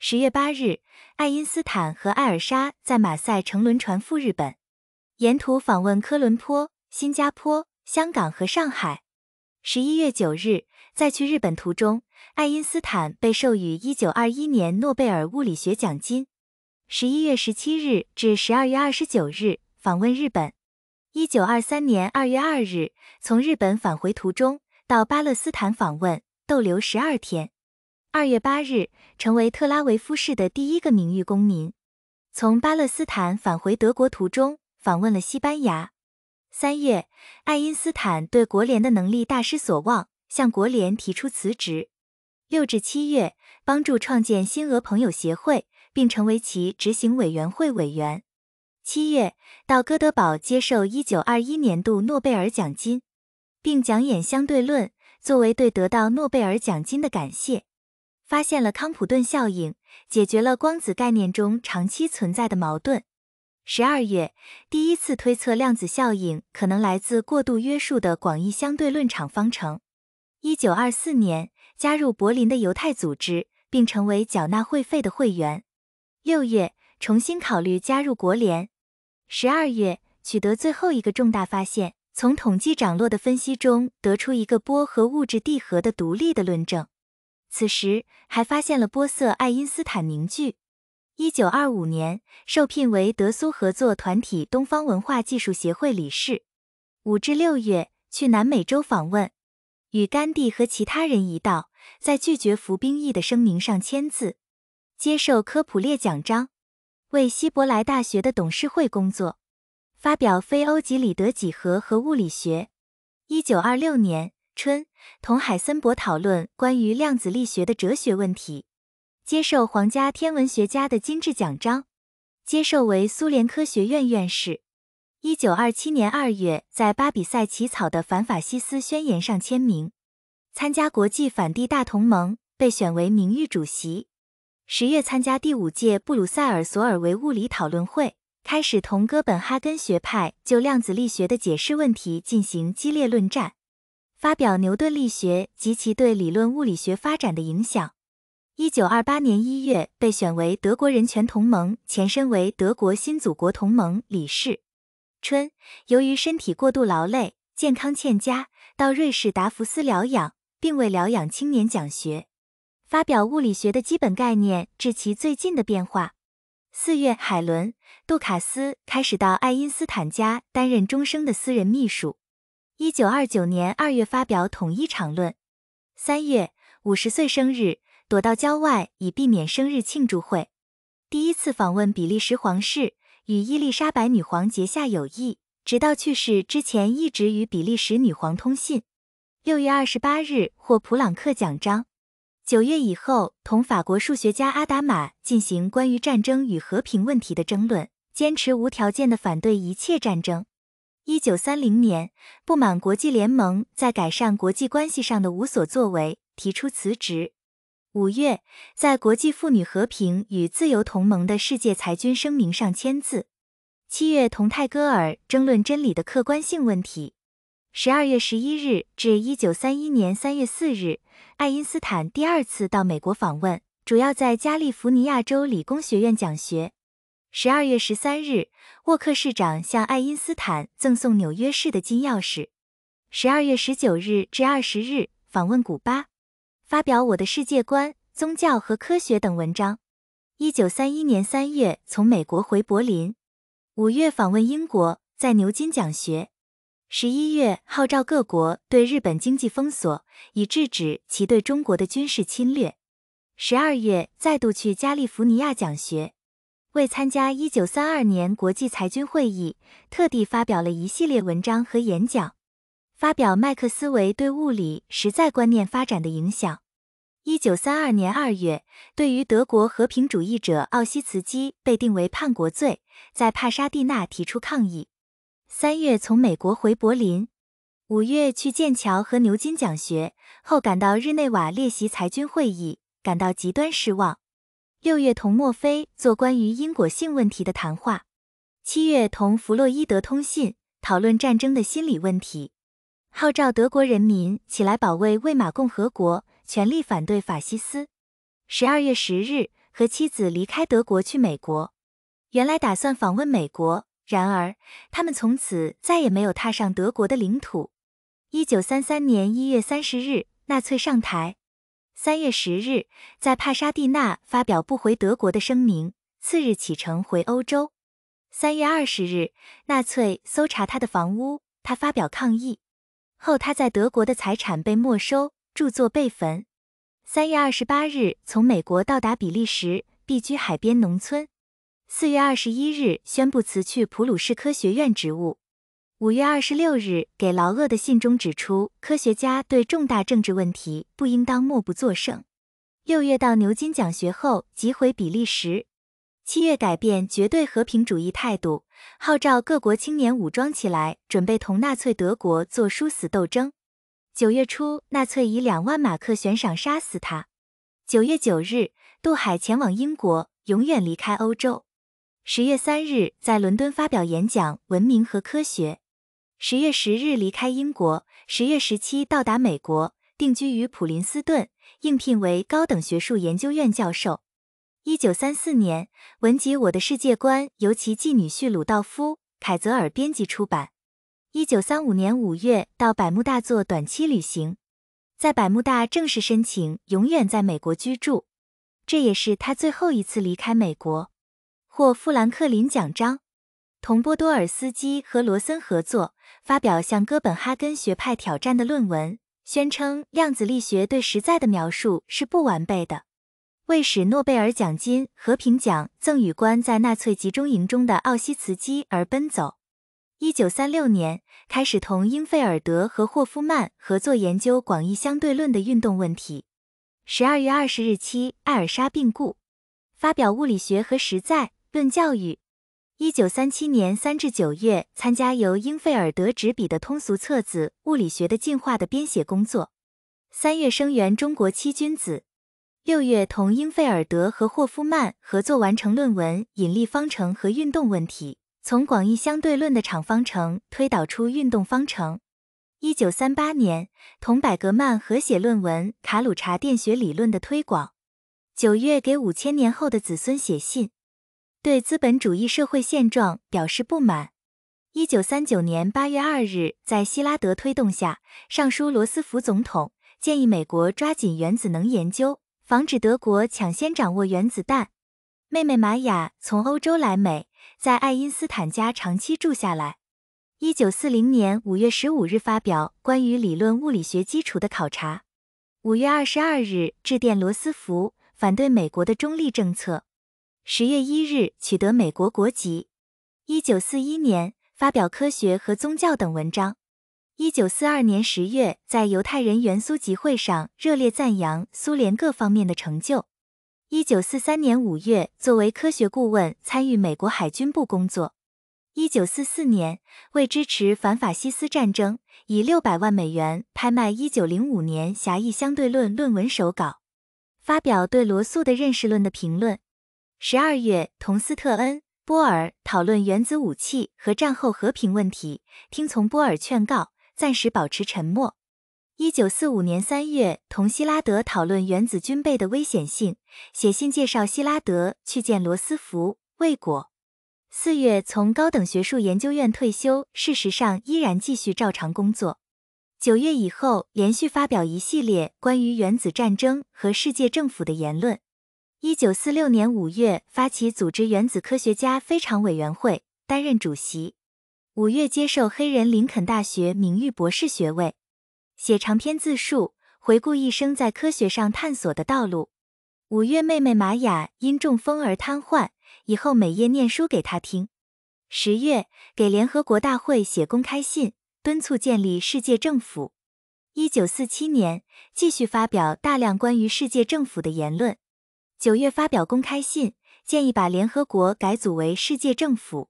十月八日，爱因斯坦和艾尔莎在马赛乘轮船赴日本，沿途访问科伦坡、新加坡、香港和上海。十一月九日，在去日本途中，爱因斯坦被授予一九二一年诺贝尔物理学奖金。十一月十七日至十二月二十九日访问日本。一九二三年二月二日从日本返回途中到巴勒斯坦访问，逗留十二天。二月八日，成为特拉维夫市的第一个名誉公民。从巴勒斯坦返回德国途中，访问了西班牙。三月，爱因斯坦对国联的能力大失所望，向国联提出辞职。六至七月，帮助创建新俄朋友协会，并成为其执行委员会委员。七月，到哥德堡接受一九二一年度诺贝尔奖金，并讲演相对论，作为对得到诺贝尔奖金的感谢。发现了康普顿效应，解决了光子概念中长期存在的矛盾。十二月，第一次推测量子效应可能来自过度约束的广义相对论场方程。一九二四年，加入柏林的犹太组织，并成为缴纳会费的会员。六月，重新考虑加入国联。十二月，取得最后一个重大发现，从统计涨落的分析中得出一个波和物质地核的独立的论证。此时还发现了波色爱因斯坦凝聚。一九二五年，受聘为德苏合作团体东方文化技术协会理事。五至六月去南美洲访问，与甘地和其他人一道在拒绝服兵役的声明上签字。接受科普列奖章，为希伯来大学的董事会工作，发表非欧几里德几何和物理学。一九二六年。春同海森伯讨论关于量子力学的哲学问题，接受皇家天文学家的金质奖章，接受为苏联科学院院士。一九二七年二月，在巴比塞起草的反法西斯宣言上签名，参加国际反帝大同盟，被选为名誉主席。十月参加第五届布鲁塞尔索尔维物理讨论会，开始同哥本哈根学派就量子力学的解释问题进行激烈论战。发表牛顿力学及其对理论物理学发展的影响。一九二八年一月被选为德国人权同盟（前身为德国新祖国同盟）理事。春，由于身体过度劳累，健康欠佳，到瑞士达福斯疗养，并为疗养青年讲学。发表物理学的基本概念致其最近的变化。四月，海伦·杜卡斯开始到爱因斯坦家担任终生的私人秘书。一九二九年二月发表《统一场论》，三月五十岁生日躲到郊外以避免生日庆祝会。第一次访问比利时皇室，与伊丽莎白女皇结下友谊，直到去世之前一直与比利时女皇通信。六月二十八日获普朗克奖章。九月以后同法国数学家阿达玛进行关于战争与和平问题的争论，坚持无条件的反对一切战争。一九三零年，不满国际联盟在改善国际关系上的无所作为，提出辞职。五月，在国际妇女和平与自由同盟的世界裁军声明上签字。七月，同泰戈尔争论真理的客观性问题。十二月十一日至一九三一年三月四日，爱因斯坦第二次到美国访问，主要在加利福尼亚州理工学院讲学。十二月十三日，沃克市长向爱因斯坦赠送纽约市的金钥匙。十二月十九日至二十日，访问古巴，发表《我的世界观》、宗教和科学等文章。一九三一年三月，从美国回柏林。五月访问英国，在牛津讲学。十一月号召各国对日本经济封锁，以制止其对中国的军事侵略。十二月再度去加利福尼亚讲学。为参加一九三二年国际裁军会议，特地发表了一系列文章和演讲，发表麦克斯韦对物理实在观念发展的影响。一九三二年二月，对于德国和平主义者奥西茨基被定为叛国罪，在帕沙蒂纳提出抗议。三月从美国回柏林，五月去剑桥和牛津讲学，后赶到日内瓦列席裁军会议，感到极端失望。六月，同墨菲做关于因果性问题的谈话；七月，同弗洛伊德通信，讨论战争的心理问题；号召德国人民起来保卫魏玛共和国，全力反对法西斯。十二月十日，和妻子离开德国去美国。原来打算访问美国，然而他们从此再也没有踏上德国的领土。一九三三年一月三十日，纳粹上台。三月十日，在帕沙蒂纳发表不回德国的声明，次日启程回欧洲。三月二十日，纳粹搜查他的房屋，他发表抗议。后他在德国的财产被没收，著作被焚。三月二十八日，从美国到达比利时，避居海边农村。四月二十一日，宣布辞去普鲁士科学院职务。五月二十六日给劳厄的信中指出，科学家对重大政治问题不应当默不作声。六月到牛津讲学后即回比利时。七月改变绝对和平主义态度，号召各国青年武装起来，准备同纳粹德国做殊死斗争。九月初，纳粹以两万马克悬赏杀死他。九月九日渡海前往英国，永远离开欧洲。十月三日在伦敦发表演讲，文明和科学。十月十日离开英国，十月十七到达美国，定居于普林斯顿，应聘为高等学术研究院教授。一九三四年，文集《我的世界观》由其继女婿鲁道夫·凯泽尔编辑出版。一九三五年五月到百慕大做短期旅行，在百慕大正式申请永远在美国居住，这也是他最后一次离开美国。获富兰克林奖章。同波多尔斯基和罗森合作发表向哥本哈根学派挑战的论文，宣称量子力学对实在的描述是不完备的。为使诺贝尔奖金和平奖赠与官在纳粹集中营中的奥西茨基而奔走。一九三六年开始同英费尔德和霍夫曼合作研究广义相对论的运动问题。十二月二十日期，艾尔莎病故。发表《物理学和实在论教育》。一九三七年三至九月，参加由英费尔德执笔的通俗册子《物理学的进化》的编写工作。三月生源中国七君子。六月，同英费尔德和霍夫曼合作完成论文《引力方程和运动问题》，从广义相对论的场方程推导出运动方程。一九三八年，同百格曼合写论文《卡鲁查电学理论的推广》。九月，给五千年后的子孙写信。对资本主义社会现状表示不满。一九三九年八月二日，在希拉德推动下，上书罗斯福总统，建议美国抓紧原子能研究，防止德国抢先掌握原子弹。妹妹玛雅从欧洲来美，在爱因斯坦家长期住下来。一九四零年五月十五日发表关于理论物理学基础的考察。五月二十二日致电罗斯福，反对美国的中立政策。十月一日取得美国国籍。一九四一年发表科学和宗教等文章。一九四二年十月在犹太人元苏集会上热烈赞扬苏联各方面的成就。一九四三年五月作为科学顾问参与美国海军部工作。一九四四年为支持反法西斯战争，以六百万美元拍卖一九零五年狭义相对论论文手稿。发表对罗素的认识论的评论。十二月，同斯特恩、波尔讨论原子武器和战后和平问题，听从波尔劝告，暂时保持沉默。一九四五年三月，同希拉德讨论原子军备的危险性，写信介绍希拉德去见罗斯福，未果。四月，从高等学术研究院退休，事实上依然继续照常工作。九月以后，连续发表一系列关于原子战争和世界政府的言论。一九四六年五月，发起组织原子科学家非常委员会，担任主席。五月接受黑人林肯大学名誉博士学位，写长篇自述，回顾一生在科学上探索的道路。五月妹妹玛雅因中风而瘫痪，以后每夜念书给她听。十月给联合国大会写公开信，敦促建立世界政府。一九四七年继续发表大量关于世界政府的言论。九月发表公开信，建议把联合国改组为世界政府。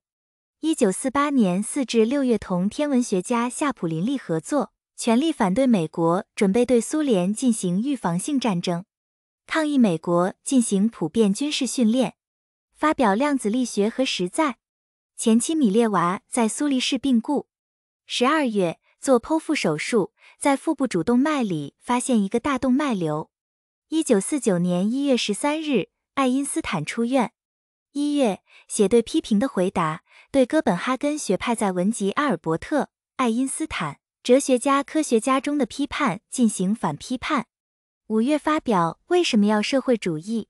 一九四八年四至六月，同天文学家夏普林利合作，全力反对美国准备对苏联进行预防性战争，抗议美国进行普遍军事训练。发表量子力学和实在。前妻米列娃在苏黎世病故。十二月做剖腹手术，在腹部主动脉里发现一个大动脉瘤。一九四九年一月十三日，爱因斯坦出院。一月写对批评的回答，对哥本哈根学派在文集《阿尔伯特·爱因斯坦：哲学家、科学家》中的批判进行反批判。五月发表《为什么要社会主义》。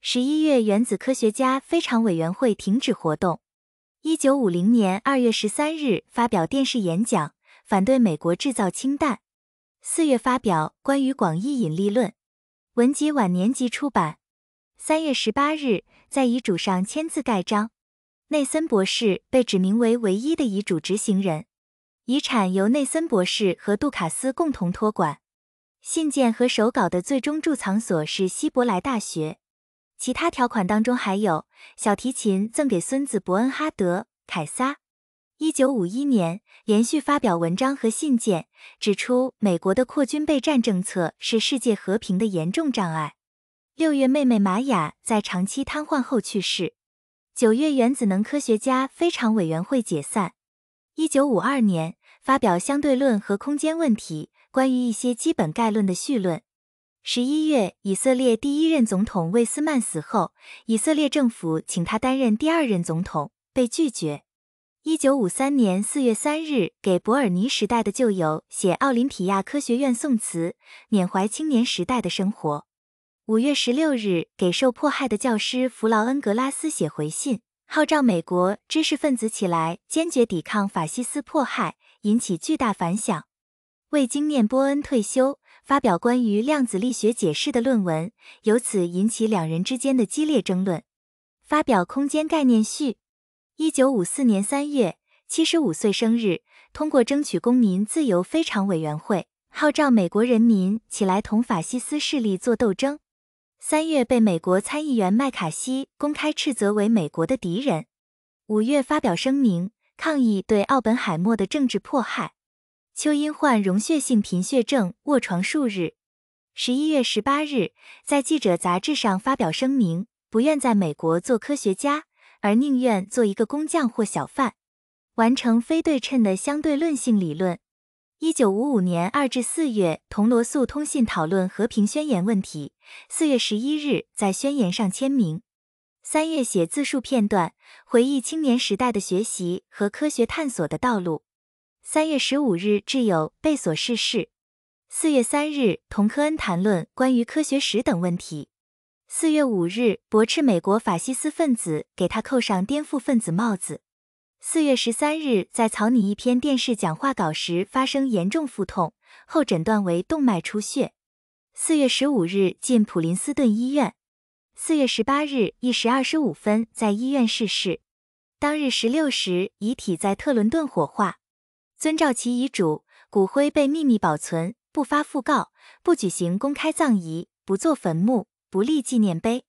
十一月原子科学家非常委员会停止活动。一九五零年二月十三日发表电视演讲，反对美国制造氢弹。四月发表关于广义引力论。文集晚年集出版。三月十八日，在遗嘱上签字盖章。内森博士被指名为唯一的遗嘱执行人。遗产由内森博士和杜卡斯共同托管。信件和手稿的最终贮藏所是希伯来大学。其他条款当中还有小提琴赠给孙子伯恩哈德·凯撒。一九五一年，连续发表文章和信件，指出美国的扩军备战政策是世界和平的严重障碍。六月，妹妹玛雅在长期瘫痪后去世。九月，原子能科学家非常委员会解散。一九五二年，发表《相对论和空间问题：关于一些基本概论的绪论》。十一月，以色列第一任总统魏斯曼死后，以色列政府请他担任第二任总统，被拒绝。一九五三年四月三日，给伯尔尼时代的旧友写《奥林匹亚科学院宋词》，缅怀青年时代的生活。五月十六日，给受迫害的教师弗劳恩格拉斯写回信，号召美国知识分子起来坚决抵抗法西斯迫害，引起巨大反响。未经念波恩退休，发表关于量子力学解释的论文，由此引起两人之间的激烈争论。发表《空间概念序》。一九五四年三月，七十五岁生日，通过争取公民自由非常委员会号召美国人民起来同法西斯势力作斗争。三月被美国参议员麦卡锡公开斥责为美国的敌人。五月发表声明抗议对奥本海默的政治迫害。邱因患溶血性贫血症卧床数日。十一月十八日，在《记者》杂志上发表声明，不愿在美国做科学家。而宁愿做一个工匠或小贩，完成非对称的相对论性理论。一九五五年二至四月，同罗素通信讨论和平宣言问题。四月十一日在宣言上签名。三月写自述片段，回忆青年时代的学习和科学探索的道路。三月十五日，挚友贝索逝世。四月三日，同科恩谈论关于科学史等问题。四月五日，驳斥美国法西斯分子给他扣上颠覆分子帽子。四月十三日，在草拟一篇电视讲话稿时发生严重腹痛，后诊断为动脉出血。四月十五日进普林斯顿医院。四月十八日一时二十五分在医院逝世。当日十六时，遗体在特伦顿火化，遵照其遗嘱，骨灰被秘密保存，不发讣告，不举行公开葬仪，不做坟墓。不立纪念碑。